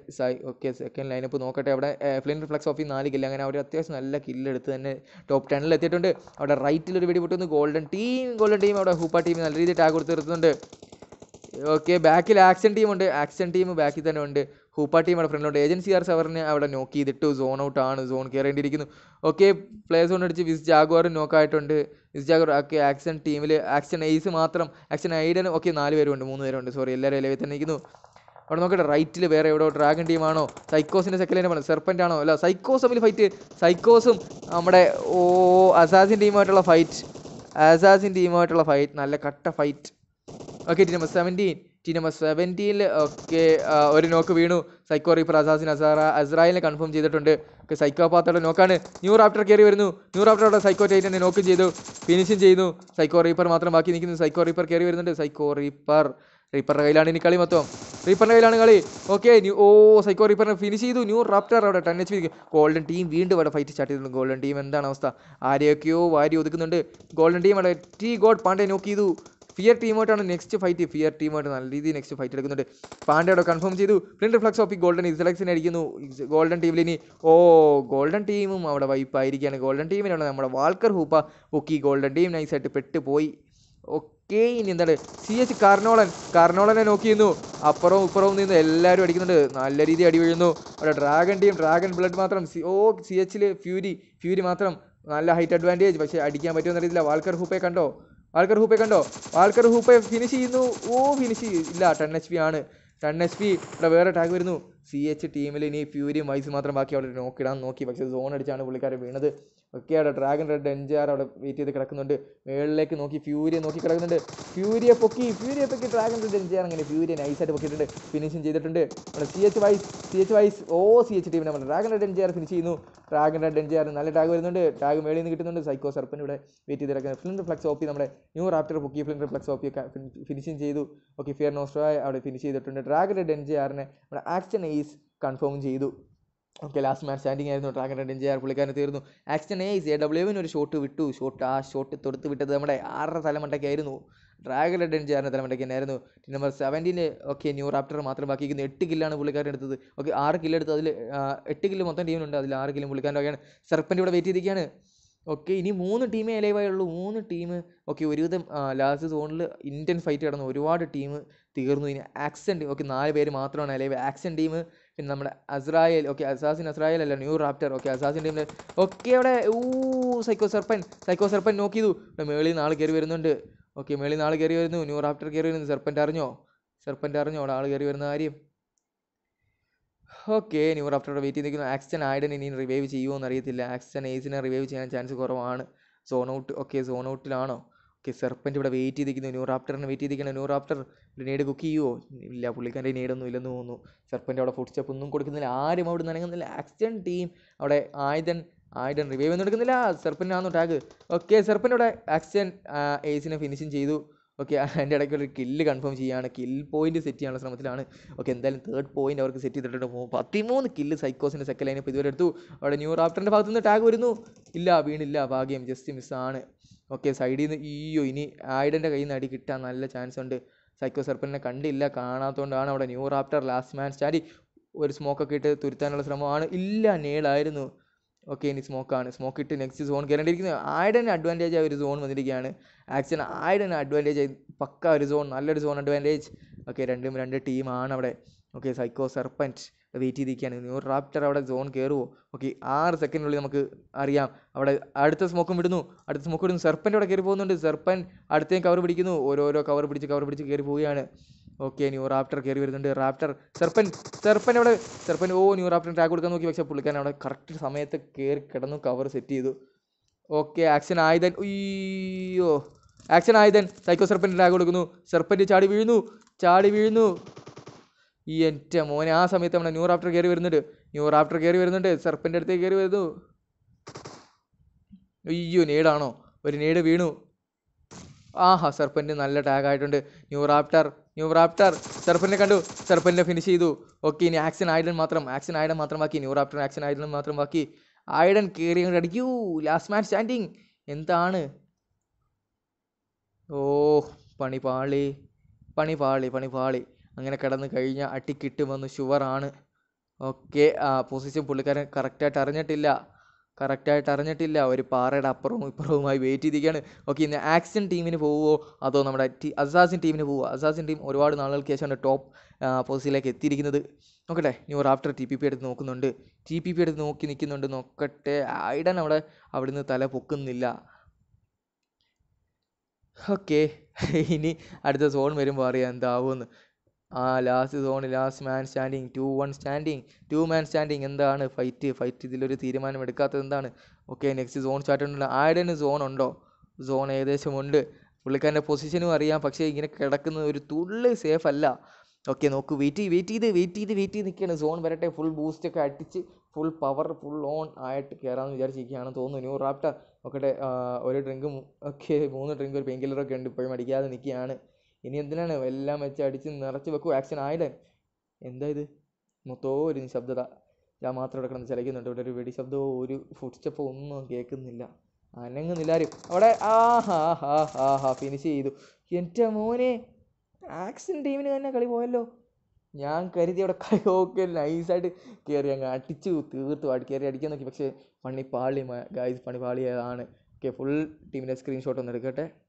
ഓക്കെ സെക്കൻഡ് ലൈനപ്പ് നോക്കട്ടെ അവിടെ ഫ്ലിൻ റിഫ്ലക്സ് ഓഫ് നാല് കില്ല് അങ്ങനെ അവർ അത്യാവശ്യം നല്ല കില്ലെടുത്ത് തന്നെ ടോപ്പ് ടെണ്ണിൽ എത്തിയിട്ടുണ്ട് അവിടെ റൈറ്റിൽ ഒരു വെടി പൊട്ടുന്നു ഗോൾഡൻ ടീം ഗോൾഡൻ ടീം അവിടെ ഹൂപ്പ ടീം നല്ല രീതിയിൽ ടാഗ് കൊടുത്ത് നിർത്തുന്നുണ്ട് ഓക്കെ ബാക്കിൽ ആക്ഷൻ ടീമുണ്ട് ആക്ഷൻ ടീം ബാക്കിൽ തന്നെ ഉണ്ട് ഹൂപ്പ ടീം അവിടെ ഫ്രണ്ടിലുണ്ട് ഏജൻസി ആർ സെവറിന് അവിടെ നോക്കി ഇതിട്ട് സോൺ ഔട്ട് ആണ് സോൺ കയറേണ്ടിയിരിക്കുന്നു ഓക്കെ പ്ലേയേഴ്സ് കൊണ്ട് അടിച്ച് വിസ് ജാഗുവാറും നോക്കായിട്ടുണ്ട് വിസ് ജാഗുർ ഓക്കെ ആക്ഷൻ ടീമിൽ ആക്ഷൻ എയ്സ് മാത്രം ആക്ഷൻ ഐഡൻ ഓക്കെ നാല് പേരുണ്ട് മൂന്ന് പേരുണ്ട് സോറി എല്ലാവരും ഇലവിൽ തന്നെ ഇരിക്കുന്നു അവിടെ നോക്കട്ടെ റൈറ്റിൽ വേറെ എവിടെ ഡ്രാഗൺ ടീമാണോ സൈക്കോസിൻ്റെ സെക്കൻഡ് ലൈൻ ആണ് സെർപ്പൻ്റ് ആണോ അല്ല സൈക്കോസ് തമ്മിൽ ഫൈറ്റ് സൈക്കോസും നമ്മുടെ ഓ അസാസിൻ ടീമായിട്ടുള്ള ഫൈറ്റ് അസാസിൻ ടീമായിട്ടുള്ള ഫൈറ്റ് നല്ല കട്ട fight okay team number seventeen team number സെവൻറ്റീനിൽ ഓക്കെ ഒരു നോക്ക് വീണു സൈക്കോ റീപ്പർ അസാസിൻ അസാറ അസ്രായിലിനെ കൺഫേം ചെയ്തിട്ടുണ്ട് ഓക്കെ സൈക്കോപാത്തയുടെ നോക്കാണ് ന്യൂ റാപ്റ്റർ കയറി വരുന്നു ന്യൂ റാപ്റ്ററുടെ സൈക്കോ ടൈറ്റിനെ നോക്കും ചെയ്തു ഫിനിഷും ചെയ്യുന്നു സൈക്കോ റീപ്പർ മാത്രം ബാക്കി നിൽക്കുന്നു സൈക്കോ റീപ്പർ കയറി വരുന്നുണ്ട് സൈക്കോ റീപ്പർ റീപ്പറിൻ്റെ കയ്യിലാണ് ഇനി കളി മൊത്തം റീപ്പറിൻ്റെ കയ്യിലാണ് കളി ഓക്കെ ന്യൂ ഓ സൈക്കോ റീപ്പറിനെ ഫിനിഷ് ചെയ്തു ന്യൂ റാപ്റ്റർ അവിടെ ten H P golden team വീണ്ടും അവിടെ ഫൈറ്റ് സ്റ്റാർട്ട് ചെയ്തിട്ടുണ്ട് ഗോൾഡൻ ടീം എന്താണ് അവസ്ഥ ആരെയൊക്കെയോ വാരി ഒതുക്കുന്നുണ്ട് ഗോൾഡൻ ടീം അവിടെ ടി ഗോഡ് പാണ്ഡെ നോക്ക് ചെയ്തു ഫിയർ ടീമായിട്ടാണ് നെക്സ്റ്റ് ഫൈറ്റ് ഫിയർ ടീമായിട്ട് നല്ല രീതിയിൽ നെക്സ്റ്റ് ഫൈറ്റ് എടുക്കുന്നുണ്ട് പാണ്ഡയുടെ കൺഫേം ചെയ്തു പ്രിന്റ് ഫ്ലക്സ് ഓപ്പി ഗോൾഡൻ ഇസലക്സിനെ അടിക്കുന്നു ഗോൾഡൻ ടീമിൽ ഇനി ഓ ഗോൾഡൻ ടീമും അവിടെ വൈപ്പായിരിക്കുകയാണ് ഗോൾഡൻ ടീമിനാണ് നമ്മുടെ വാൾക്കർ ഹൂപ്പ ഓക്കെ ഗോൾഡൻ ടീം നൈസായിട്ട് പെട്ടുപോയി ഓക്കെ ഇനി എന്താണ് സി എച്ച് കർണോളൻ കർണോളനെ നോക്കിയിരുന്നു അപ്പുറവും ഇപ്പുറവും നിന്ന് എല്ലാവരും അടിക്കുന്നുണ്ട് നല്ല രീതിയിൽ അടി വീഴുന്നു അവിടെ ഡ്രാഗൺ ടീം ഡ്രാഗൺ ബ്ലഡ് മാത്രം സി ഓ സി എച്ചിൽ ഫ്യൂരി ഫ്യൂരി മാത്രം നല്ല ഹൈറ്റ് അഡ്വാൻറ്റേജ് പക്ഷേ അടിക്കാൻ പറ്റുമെന്ന് അറിയത്തില്ല വാൾക്കർ ഹൂപ്പയെ കണ്ടോ വാൽക്കർ ഹൂപ്പെ കണ്ടോ വാൽക്കർ ഹൂപ്പെ ഫിനിഷ് ചെയ്യുന്നു ഓ ഫിനിഷ് ഇല്ല ടെൻ എച്ച് പി ആണ് ടെൻ എച്ച് പി ഇവിടെ വേറെ ടാഗ് വരുന്നു സി എച്ച് ടീമിൽ ഇനി ഫ്യൂരിയും വൈസ് മാത്രം ബാക്കി അവിടെ നോക്കിടാൻ നോക്കി പക്ഷേ സോൺ അടിച്ചാണ് പുള്ളിക്കാരൻ വീണത് ഒക്കെ അവിടെ ഡ്രാഗൺ റെഡ് എൻജിആർ അവിടെ വെയിറ്റ് ചെയ്ത് കിടക്കുന്നുണ്ട് മേളിലേക്ക് നോക്കി ഫ്യൂരിയെ നോക്കി കിടക്കുന്നുണ്ട് ഫ്യൂരിയെ പൊക്കി ഫ്യൂരിയെ പൊക്കി ഡ്രാഗൺ റെഡ് എൻജിആർ അങ്ങനെ ഫ്യൂരിയെ നൈസായിട്ട് പൊക്കിയിട്ടുണ്ട് ഫിനിഷിങ് ചെയ്തിട്ടുണ്ട് നമ്മുടെ C H wise C H wise O C H ടീമിനെ നമ്മുടെ ഡ്രാഗൺ റെഡ് എൻജിആർ ഫിനിഷ് ചെയ്യുന്നു ഡ്രാഗൺ റെഡ് എൻജിആർ നല്ല ടാഗ് വരുന്നുണ്ട് ടാഗ് മേളിൽ നിന്ന് കിട്ടുന്നുണ്ട് സൈക്കോ സർപ്പൻ ഇവിടെ വെയിറ്റ് ചെയ്ത് കിടക്കുന്നത് ഫ്ലിം ഫ്ലക്സ് ഓപ്പി നമ്മുടെ ന്യൂ റാപ്റ്റർ പൊക്കി ഫിലിം ഫ്ലക്സ് ഓപ്പി ഒക്കെ ഫിനിഷിങ് ചെയ്തു ഓക്കെ ഫിയർ നോസ്റ്റോ അവിടെ ഫിനിഷ് ചെയ്തിട്ടുണ്ട് ഡ്രാഗൺ റെഡ് എൻജിആറിനെ നമ്മുടെ ആക്ഷൻ ഈസ് കൺഫേം ചെയ്തു ഓക്കെ ലാസ്റ്റ് മാൻ സ്റ്റാൻഡിങ് ആയിരുന്നു ഡ്രാഗൺ റെഡ് ആർ പുള്ളിക്കാരൻ തീർന്നു ആക്സിഡൻ ഏസ് എ ഡബ്ല്യുവിന് ഒരു ഷോട്ട് വിട്ടു ഷോട്ട് ആ ഷോട്ട് തൊടുത്ത് വിട്ടത് നമ്മുടെ ആറര ആയിരുന്നു ഡ്രാഗൺ റെഡിഞ്ച് ആറിന് തലമുണ്ടയ്ക്ക് തന്നെയായിരുന്നു നമ്പർ സെവൻറ്റീന് ഓക്കെ ന്യൂ റാപ്റ്റർ മാത്രം ബാക്കിയിരിക്കുന്ന എട്ട് കില്ലാണ് പുള്ളിക്കാരൻ എടുത്തത് ഓക്കെ ആറ് കില്ല് എടുത്ത് അതിൽ എട്ട് കില്ല് മൊത്തം ടീമിനുണ്ട് അതിൽ ആറ് കില്ലും പുള്ളിക്കാരൻ്റെ ഒക്കെയാണ് സർപ്പൻ്റ് ഇവിടെ വെയിറ്റ് ചെയ്തിരിക്കുകയാണ് ഓക്കെ ഇനി മൂന്ന് ടീമേ അലൈവായുള്ളൂ മൂന്ന് ടീം ഓക്കെ ഒരുവിധം ലാസ്റ്റ് സോണിൽ ഇന്ത്യൻ ഫൈറ്റ് കടന്ന് ഒരുപാട് ടീം തീർന്നു ഇനി ആക്സൻ ഓക്കെ നാല് പേര് മാത്രമാണ് അലൈവ് ആക്സൻ ടീം പിന്നെ നമ്മുടെ അസ്രായേൽ ഓക്കെ അസാസിൻ അസ്രായേൽ അല്ല ന്യൂ റാപ്റ്റർ ഓക്കെ അസാസിൻ ടീമിൽ ഓക്കെ അവിടെ ഊ psycho serpent psycho serpent knock ചെയ്തു ഇവിടെ മേളിൽ നാൾ കയറി വരുന്നുണ്ട് ഓക്കെ മേളിൽ നാൾ കയറി വരുന്നു ന്യൂ റാപ്റ്റർ കയറി വരുന്നു സർപ്പൻ്റ് അറിഞ്ഞോ സർപ്പൻ്റ് അറിഞ്ഞോ അവിടെ ആൾ കയറി വരുന്ന കാര്യം ഓക്കെ ന്യൂ റാപ്റ്റർ വെയിറ്റ് ചെയ്ത് നിൽക്കുന്നു ആക്സൻ ആയിഡൻ ഇനി റിവൈവ് ചെയ്യുമോ എന്നറിയത്തില്ല ആക്സൻ ഏസിനെ റിവൈവ് ചെയ്യാൻ ചാൻസ് കുറവാണ് സോൺ ഔട്ട് ഓക്കെ സോൺ ഔട്ടിലാണോ ഓക്കെ സെർപ്പൻ്റ് ഇവിടെ വെയിറ്റ് ചെയ്തിരിക്കുന്നു റാപ്റ്ററിനെ വെയിറ്റ് ചെയ്തിരിക്കുന്നു ന്യൂറാപ്റ്റർ നേട് കുക്ക് ചെയ്യുമോ ഇല്ല പുള്ളിക്കാരൻ്റെ നേടൊന്നും ഇല്ലെന്ന് തോന്നുന്നു സെർപ്പൻ്റ് അവിടെ ഫുഡ് സ്റ്റെപ്പ് ഒന്നും കൊടുക്കുന്നില്ല ആരും അവിടെ നനങ്ങുന്നില്ല ആക്സിഡൻ ടീം അവിടെ ആയുധൻ ആയുധൻ റിവൈവ് ഒന്നും എടുക്കുന്നില്ല സെർപ്പൻ്റാണെന്നു ടാഗ് ഓക്കെ സെർപ്പൻ്റ് അവിടെ ആക്സിഡൻ ഏസിനെ ഫിനിഷിങ് ചെയ്തു ഓക്കെ അതിൻ്റെ ഇടയ്ക്ക് ഒരു കില്ല് കൺഫേം ചെയ്യുകയാണ് കിൽ പോയിന്റ് സെറ്റ് ചെയ്യാനുള്ള ശ്രമത്തിലാണ് ഓക്കെ എന്തായാലും തേർഡ് പോയിന്റ് അവർക്ക് സെറ്റ് ചെയ്തിട്ടുണ്ട് പതിമൂന്ന് കില്ല് സൈക്കോസിൻ്റെ സെക്കൻഡ് ലൈനപ്പ് ഇതുവരെ എടുത്തു അവിടെ ന്യൂ റാപ്റ്ററിൻ്റെ ഭാഗത്തു നിന്ന് ടാഗ് വരുന്നു ഇല്ല വീണില്ല ഭാഗ്യം ജസ്റ്റ് മിസ്സാണ് ഓക്കെ സൈഡിൽ നിന്ന് ഈയോ ഇനി ആയിഡൻ്റെ കയ്യിൽ നിന്ന് അടി കിട്ടാൻ നല്ല ചാൻസ് ഉണ്ട് സൈക്കോ സർപ്പനെ കണ്ടില്ല കാണാത്തതുകൊണ്ടാണ് അവിടെ new raptor last man standing ഒരു സ്മോക്കൊക്കെ ഇട്ട് തുരുത്താനുള്ള ശ്രമമാണ് ഇല്ല നേളായിരുന്നു ഓക്കെ ഇനി സ്മോക്കാണ് സ്മോക്ക് ഇട്ട് നെക്സ്റ്റ് സോൺ കയറേണ്ടിയിരിക്കുന്നത് ആയിടൻ അഡ്വാൻറ്റേജ് ആയി ഒരു സോൺ വന്നിരിക്കുകയാണ് ആക്സിഡൻ ആയിടൻ അഡ്വാൻറ്റേജ് ആയി പക്ക ഒരു സോൺ നല്ലൊരു സോൺ അഡ്വാൻറ്റേജ് ഓക്കെ രണ്ടും രണ്ട് ടീമാണ് അവിടെ ഓക്കെ സൈക്കോ സർപ്പൻറ്റ് വെയിറ്റ് ചെയ്തിരിക്കുകയാണ് ന്യൂ റാപ്റ്റർ അവിടെ സോൺ കയറുമോ ഓക്കെ ആറ് സെക്കൻഡിനുള്ളിൽ നമുക്ക് അറിയാം അവിടെ അടുത്ത സ്മോക്കും വിടുന്നു അടുത്ത സ്മോക്ക് വിടുന്നു സെർപ്പൻ്റ് അവിടെ കയറി പോകുന്നുണ്ട് സെർപ്പൻ അടുത്തേക്ക് കവർ പിടിക്കുന്നു ഓരോരോ കവർ പിടിച്ച് കവർ പിടിച്ച് കയറി പോവുകയാണ് ഓക്കെ ന്യൂ റാപ്റ്റർ കയറി വരുന്നുണ്ട് റാപ്റ്റർ സെർപ്പൻ സെർപ്പൻ അവിടെ സെർപ്പൻ ഓ ന്യൂ റാപ്റ്റർ ടാഗ് കൊടുക്കാൻ നോക്കി പക്ഷേ പുള്ളിക്കാൻ അവിടെ കറക്റ്റ് സമയത്ത് കയറി കിടന്നു കവർ സെറ്റ് ചെയ്തു ഓക്കെ ആക്ഷൻ ആയുധൻ ഉയ്യോ action Aiden psycho serpent tag കൊടുക്കുന്നു സെർപ്പൻ ചാടി വീഴുന്നു ചാടി വീഴുന്നു ഈ എൻ്റെ മോനെ ആ സമയത്ത് നമ്മുടെ ന്യൂ റാപ്റ്റർ കയറി വരുന്നുണ്ട് ന്യൂ റാപ്റ്റർ കയറി വരുന്നുണ്ട് സെർപ്പൻ്റെ അടുത്തേക്ക് കയറി വരുന്നു അയ്യോ നേടാണോ ഒരു നേട് വീണു ആഹാ സെർപ്പൻ്റ് നല്ല ടാഗ് ആയിട്ടുണ്ട് ന്യൂ റാപ്റ്റർ ന്യൂ റാപ്റ്റർ സെർഫിനെ കണ്ടു സെർഫിനെ ഫിനിഷ് ചെയ്തു ഓക്കെ ഇനി ആക്സൻ ആയിഡൻ മാത്രം ആക്സൻ ആയിഡൻ മാത്രം ബാക്കി ന്യൂ റാപ്റ്റർ ആക്സൻ ആയിഡൻ മാത്രം ബാക്കി ആയിഡൻ കയറി അടിക്കൂ ലാസ്റ്റ് മാൻ സ്റ്റാൻഡിങ് എന്താണ് ഓ പണിപാളി പണിപാളി പണിപാളി അങ്ങനെ കിടന്ന് കഴിഞ്ഞാൽ അട്ടി കിട്ടുമെന്ന് ഷുവറാണ് ഓക്കെ ആ പൊസിഷൻ പുള്ളിക്കാരൻ കറക്റ്റായിട്ട് അറിഞ്ഞിട്ടില്ല കറക്റ്റായിട്ട് അറിഞ്ഞിട്ടില്ല അവർ പാറയുടെ അപ്പുറവും ഇപ്പുറവുമായി വെയിറ്റ് ചെയ്തിരിക്കുകയാണ് ഓക്കെ ഇന്ന് ആക്സിൻ ടീമിന് പോവുമോ അതോ നമ്മുടെ അസാസിൻ ടീമിന് പോവുമോ അസാസിൻ ടീം ഒരുപാട് നാളുകൾക്ക് ശേഷമാണ് ടോപ്പ് പൊസിഷനിലേക്ക് എത്തിയിരിക്കുന്നത് നോക്കട്ടെ new raptor T P P എടുത്ത് നോക്കുന്നുണ്ട് ടി പി പി എടുത്ത് നോക്കി നിൽക്കുന്നുണ്ട് നോക്കട്ടെ ഐഡൻ അവിടെ അവിടുന്ന് തല പൊക്കുന്നില്ല ഓക്കെ <laughs> ഇനി അടുത്ത സോൺ വരുമ്പോൾ അറിയാം എന്താവുമെന്ന് ആ ലാസ്റ്റ് സോണിൽ last man standing two one standing two man standing എന്താണ് ഫൈറ്റ് ഫൈറ്റ് ഇതിലൊരു തീരുമാനം എടുക്കാത്തത് എന്താണ് ഓക്കെ നെക്സ്റ്റ് സോൺ സ്റ്റാർട്ട് ഉണ്ടല്ലോ സോൺ ഉണ്ടോ സോൺ ഏകദേശം ഉണ്ട് പുള്ളിക്കാരൻ്റെ പൊസിഷനും അറിയാം പക്ഷേ ഇങ്ങനെ കിടക്കുന്ന ഒരു തുള്ളി സേഫ് അല്ല ഓക്കെ നോക്ക് വെയിറ്റ് വെയിറ്റ് ചെയ്ത് വെയിറ്റ് ചെയ്ത് വെയിറ്റ് ചെയ്ത് നിൽക്കുകയാണ് സോൺ വരട്ടെ ഫുൾ ഒക്കെ അടിച്ച് ഫുൾ പവർ ഫുൾ ഓൺ ആയിട്ട് കയറാമെന്ന് വിചാരിച്ചിരിക്കുകയാണെന്ന് തോന്നുന്നു ന്യൂ റാപ്റ്റർ നോക്കട്ടെ ഒരു ഡ്രിങ്കും ഒക്കെ മൂന്ന് ഡ്രിങ്ക് ഒരു പെയിൻ കില്ലറൊക്കെ ഉണ്ട് ഇപ്പോഴും അടിക്കാതെ നിൽക്കുകയാണ് ഇനി എന്തിനാണ് എല്ലാം വെച്ച് അടിച്ച് നിറച്ച് വെക്കൂ ആക്ഷൻ ആയില്ലേ എന്താ ഇത് മൊത്തവും ഒരു നിശബ്ദത ഞാൻ മാത്രം ഇവിടെ കിടന്ന് ചലിക്കുന്നുണ്ട് ഇവിടെ ഒരു വെടിശബ്ദമോ ഒരു ഫുഡ് സ്റ്റെപ്പോ ഒന്നും കേൾക്കുന്നില്ല അനങ്ങുന്നില്ല ആരും അവിടെ ആ ഹാ ഹാ ഹാ ഹാ ഫിനിഷ് ചെയ്തു എൻ്റെ മോനെ ആക്ഷൻ ടീമിന് തന്നെ കളി പോയല്ലോ ഞാൻ കരുതി അവിടെ കൈയൊക്കെ നൈസായിട്ട് കയറി അങ്ങ് അടിച്ചു തീർത്തു അടി കയറി അടിക്കാൻ നോക്കി പക്ഷേ പണി പാളി ഗായ്സ് പണി പാളിയതാണ് ഓക്കെ ഫുൾ ടീമിൻ്റെ സ്ക്രീൻഷോട്ട് ഒന്ന് എടുക്കട്ടെ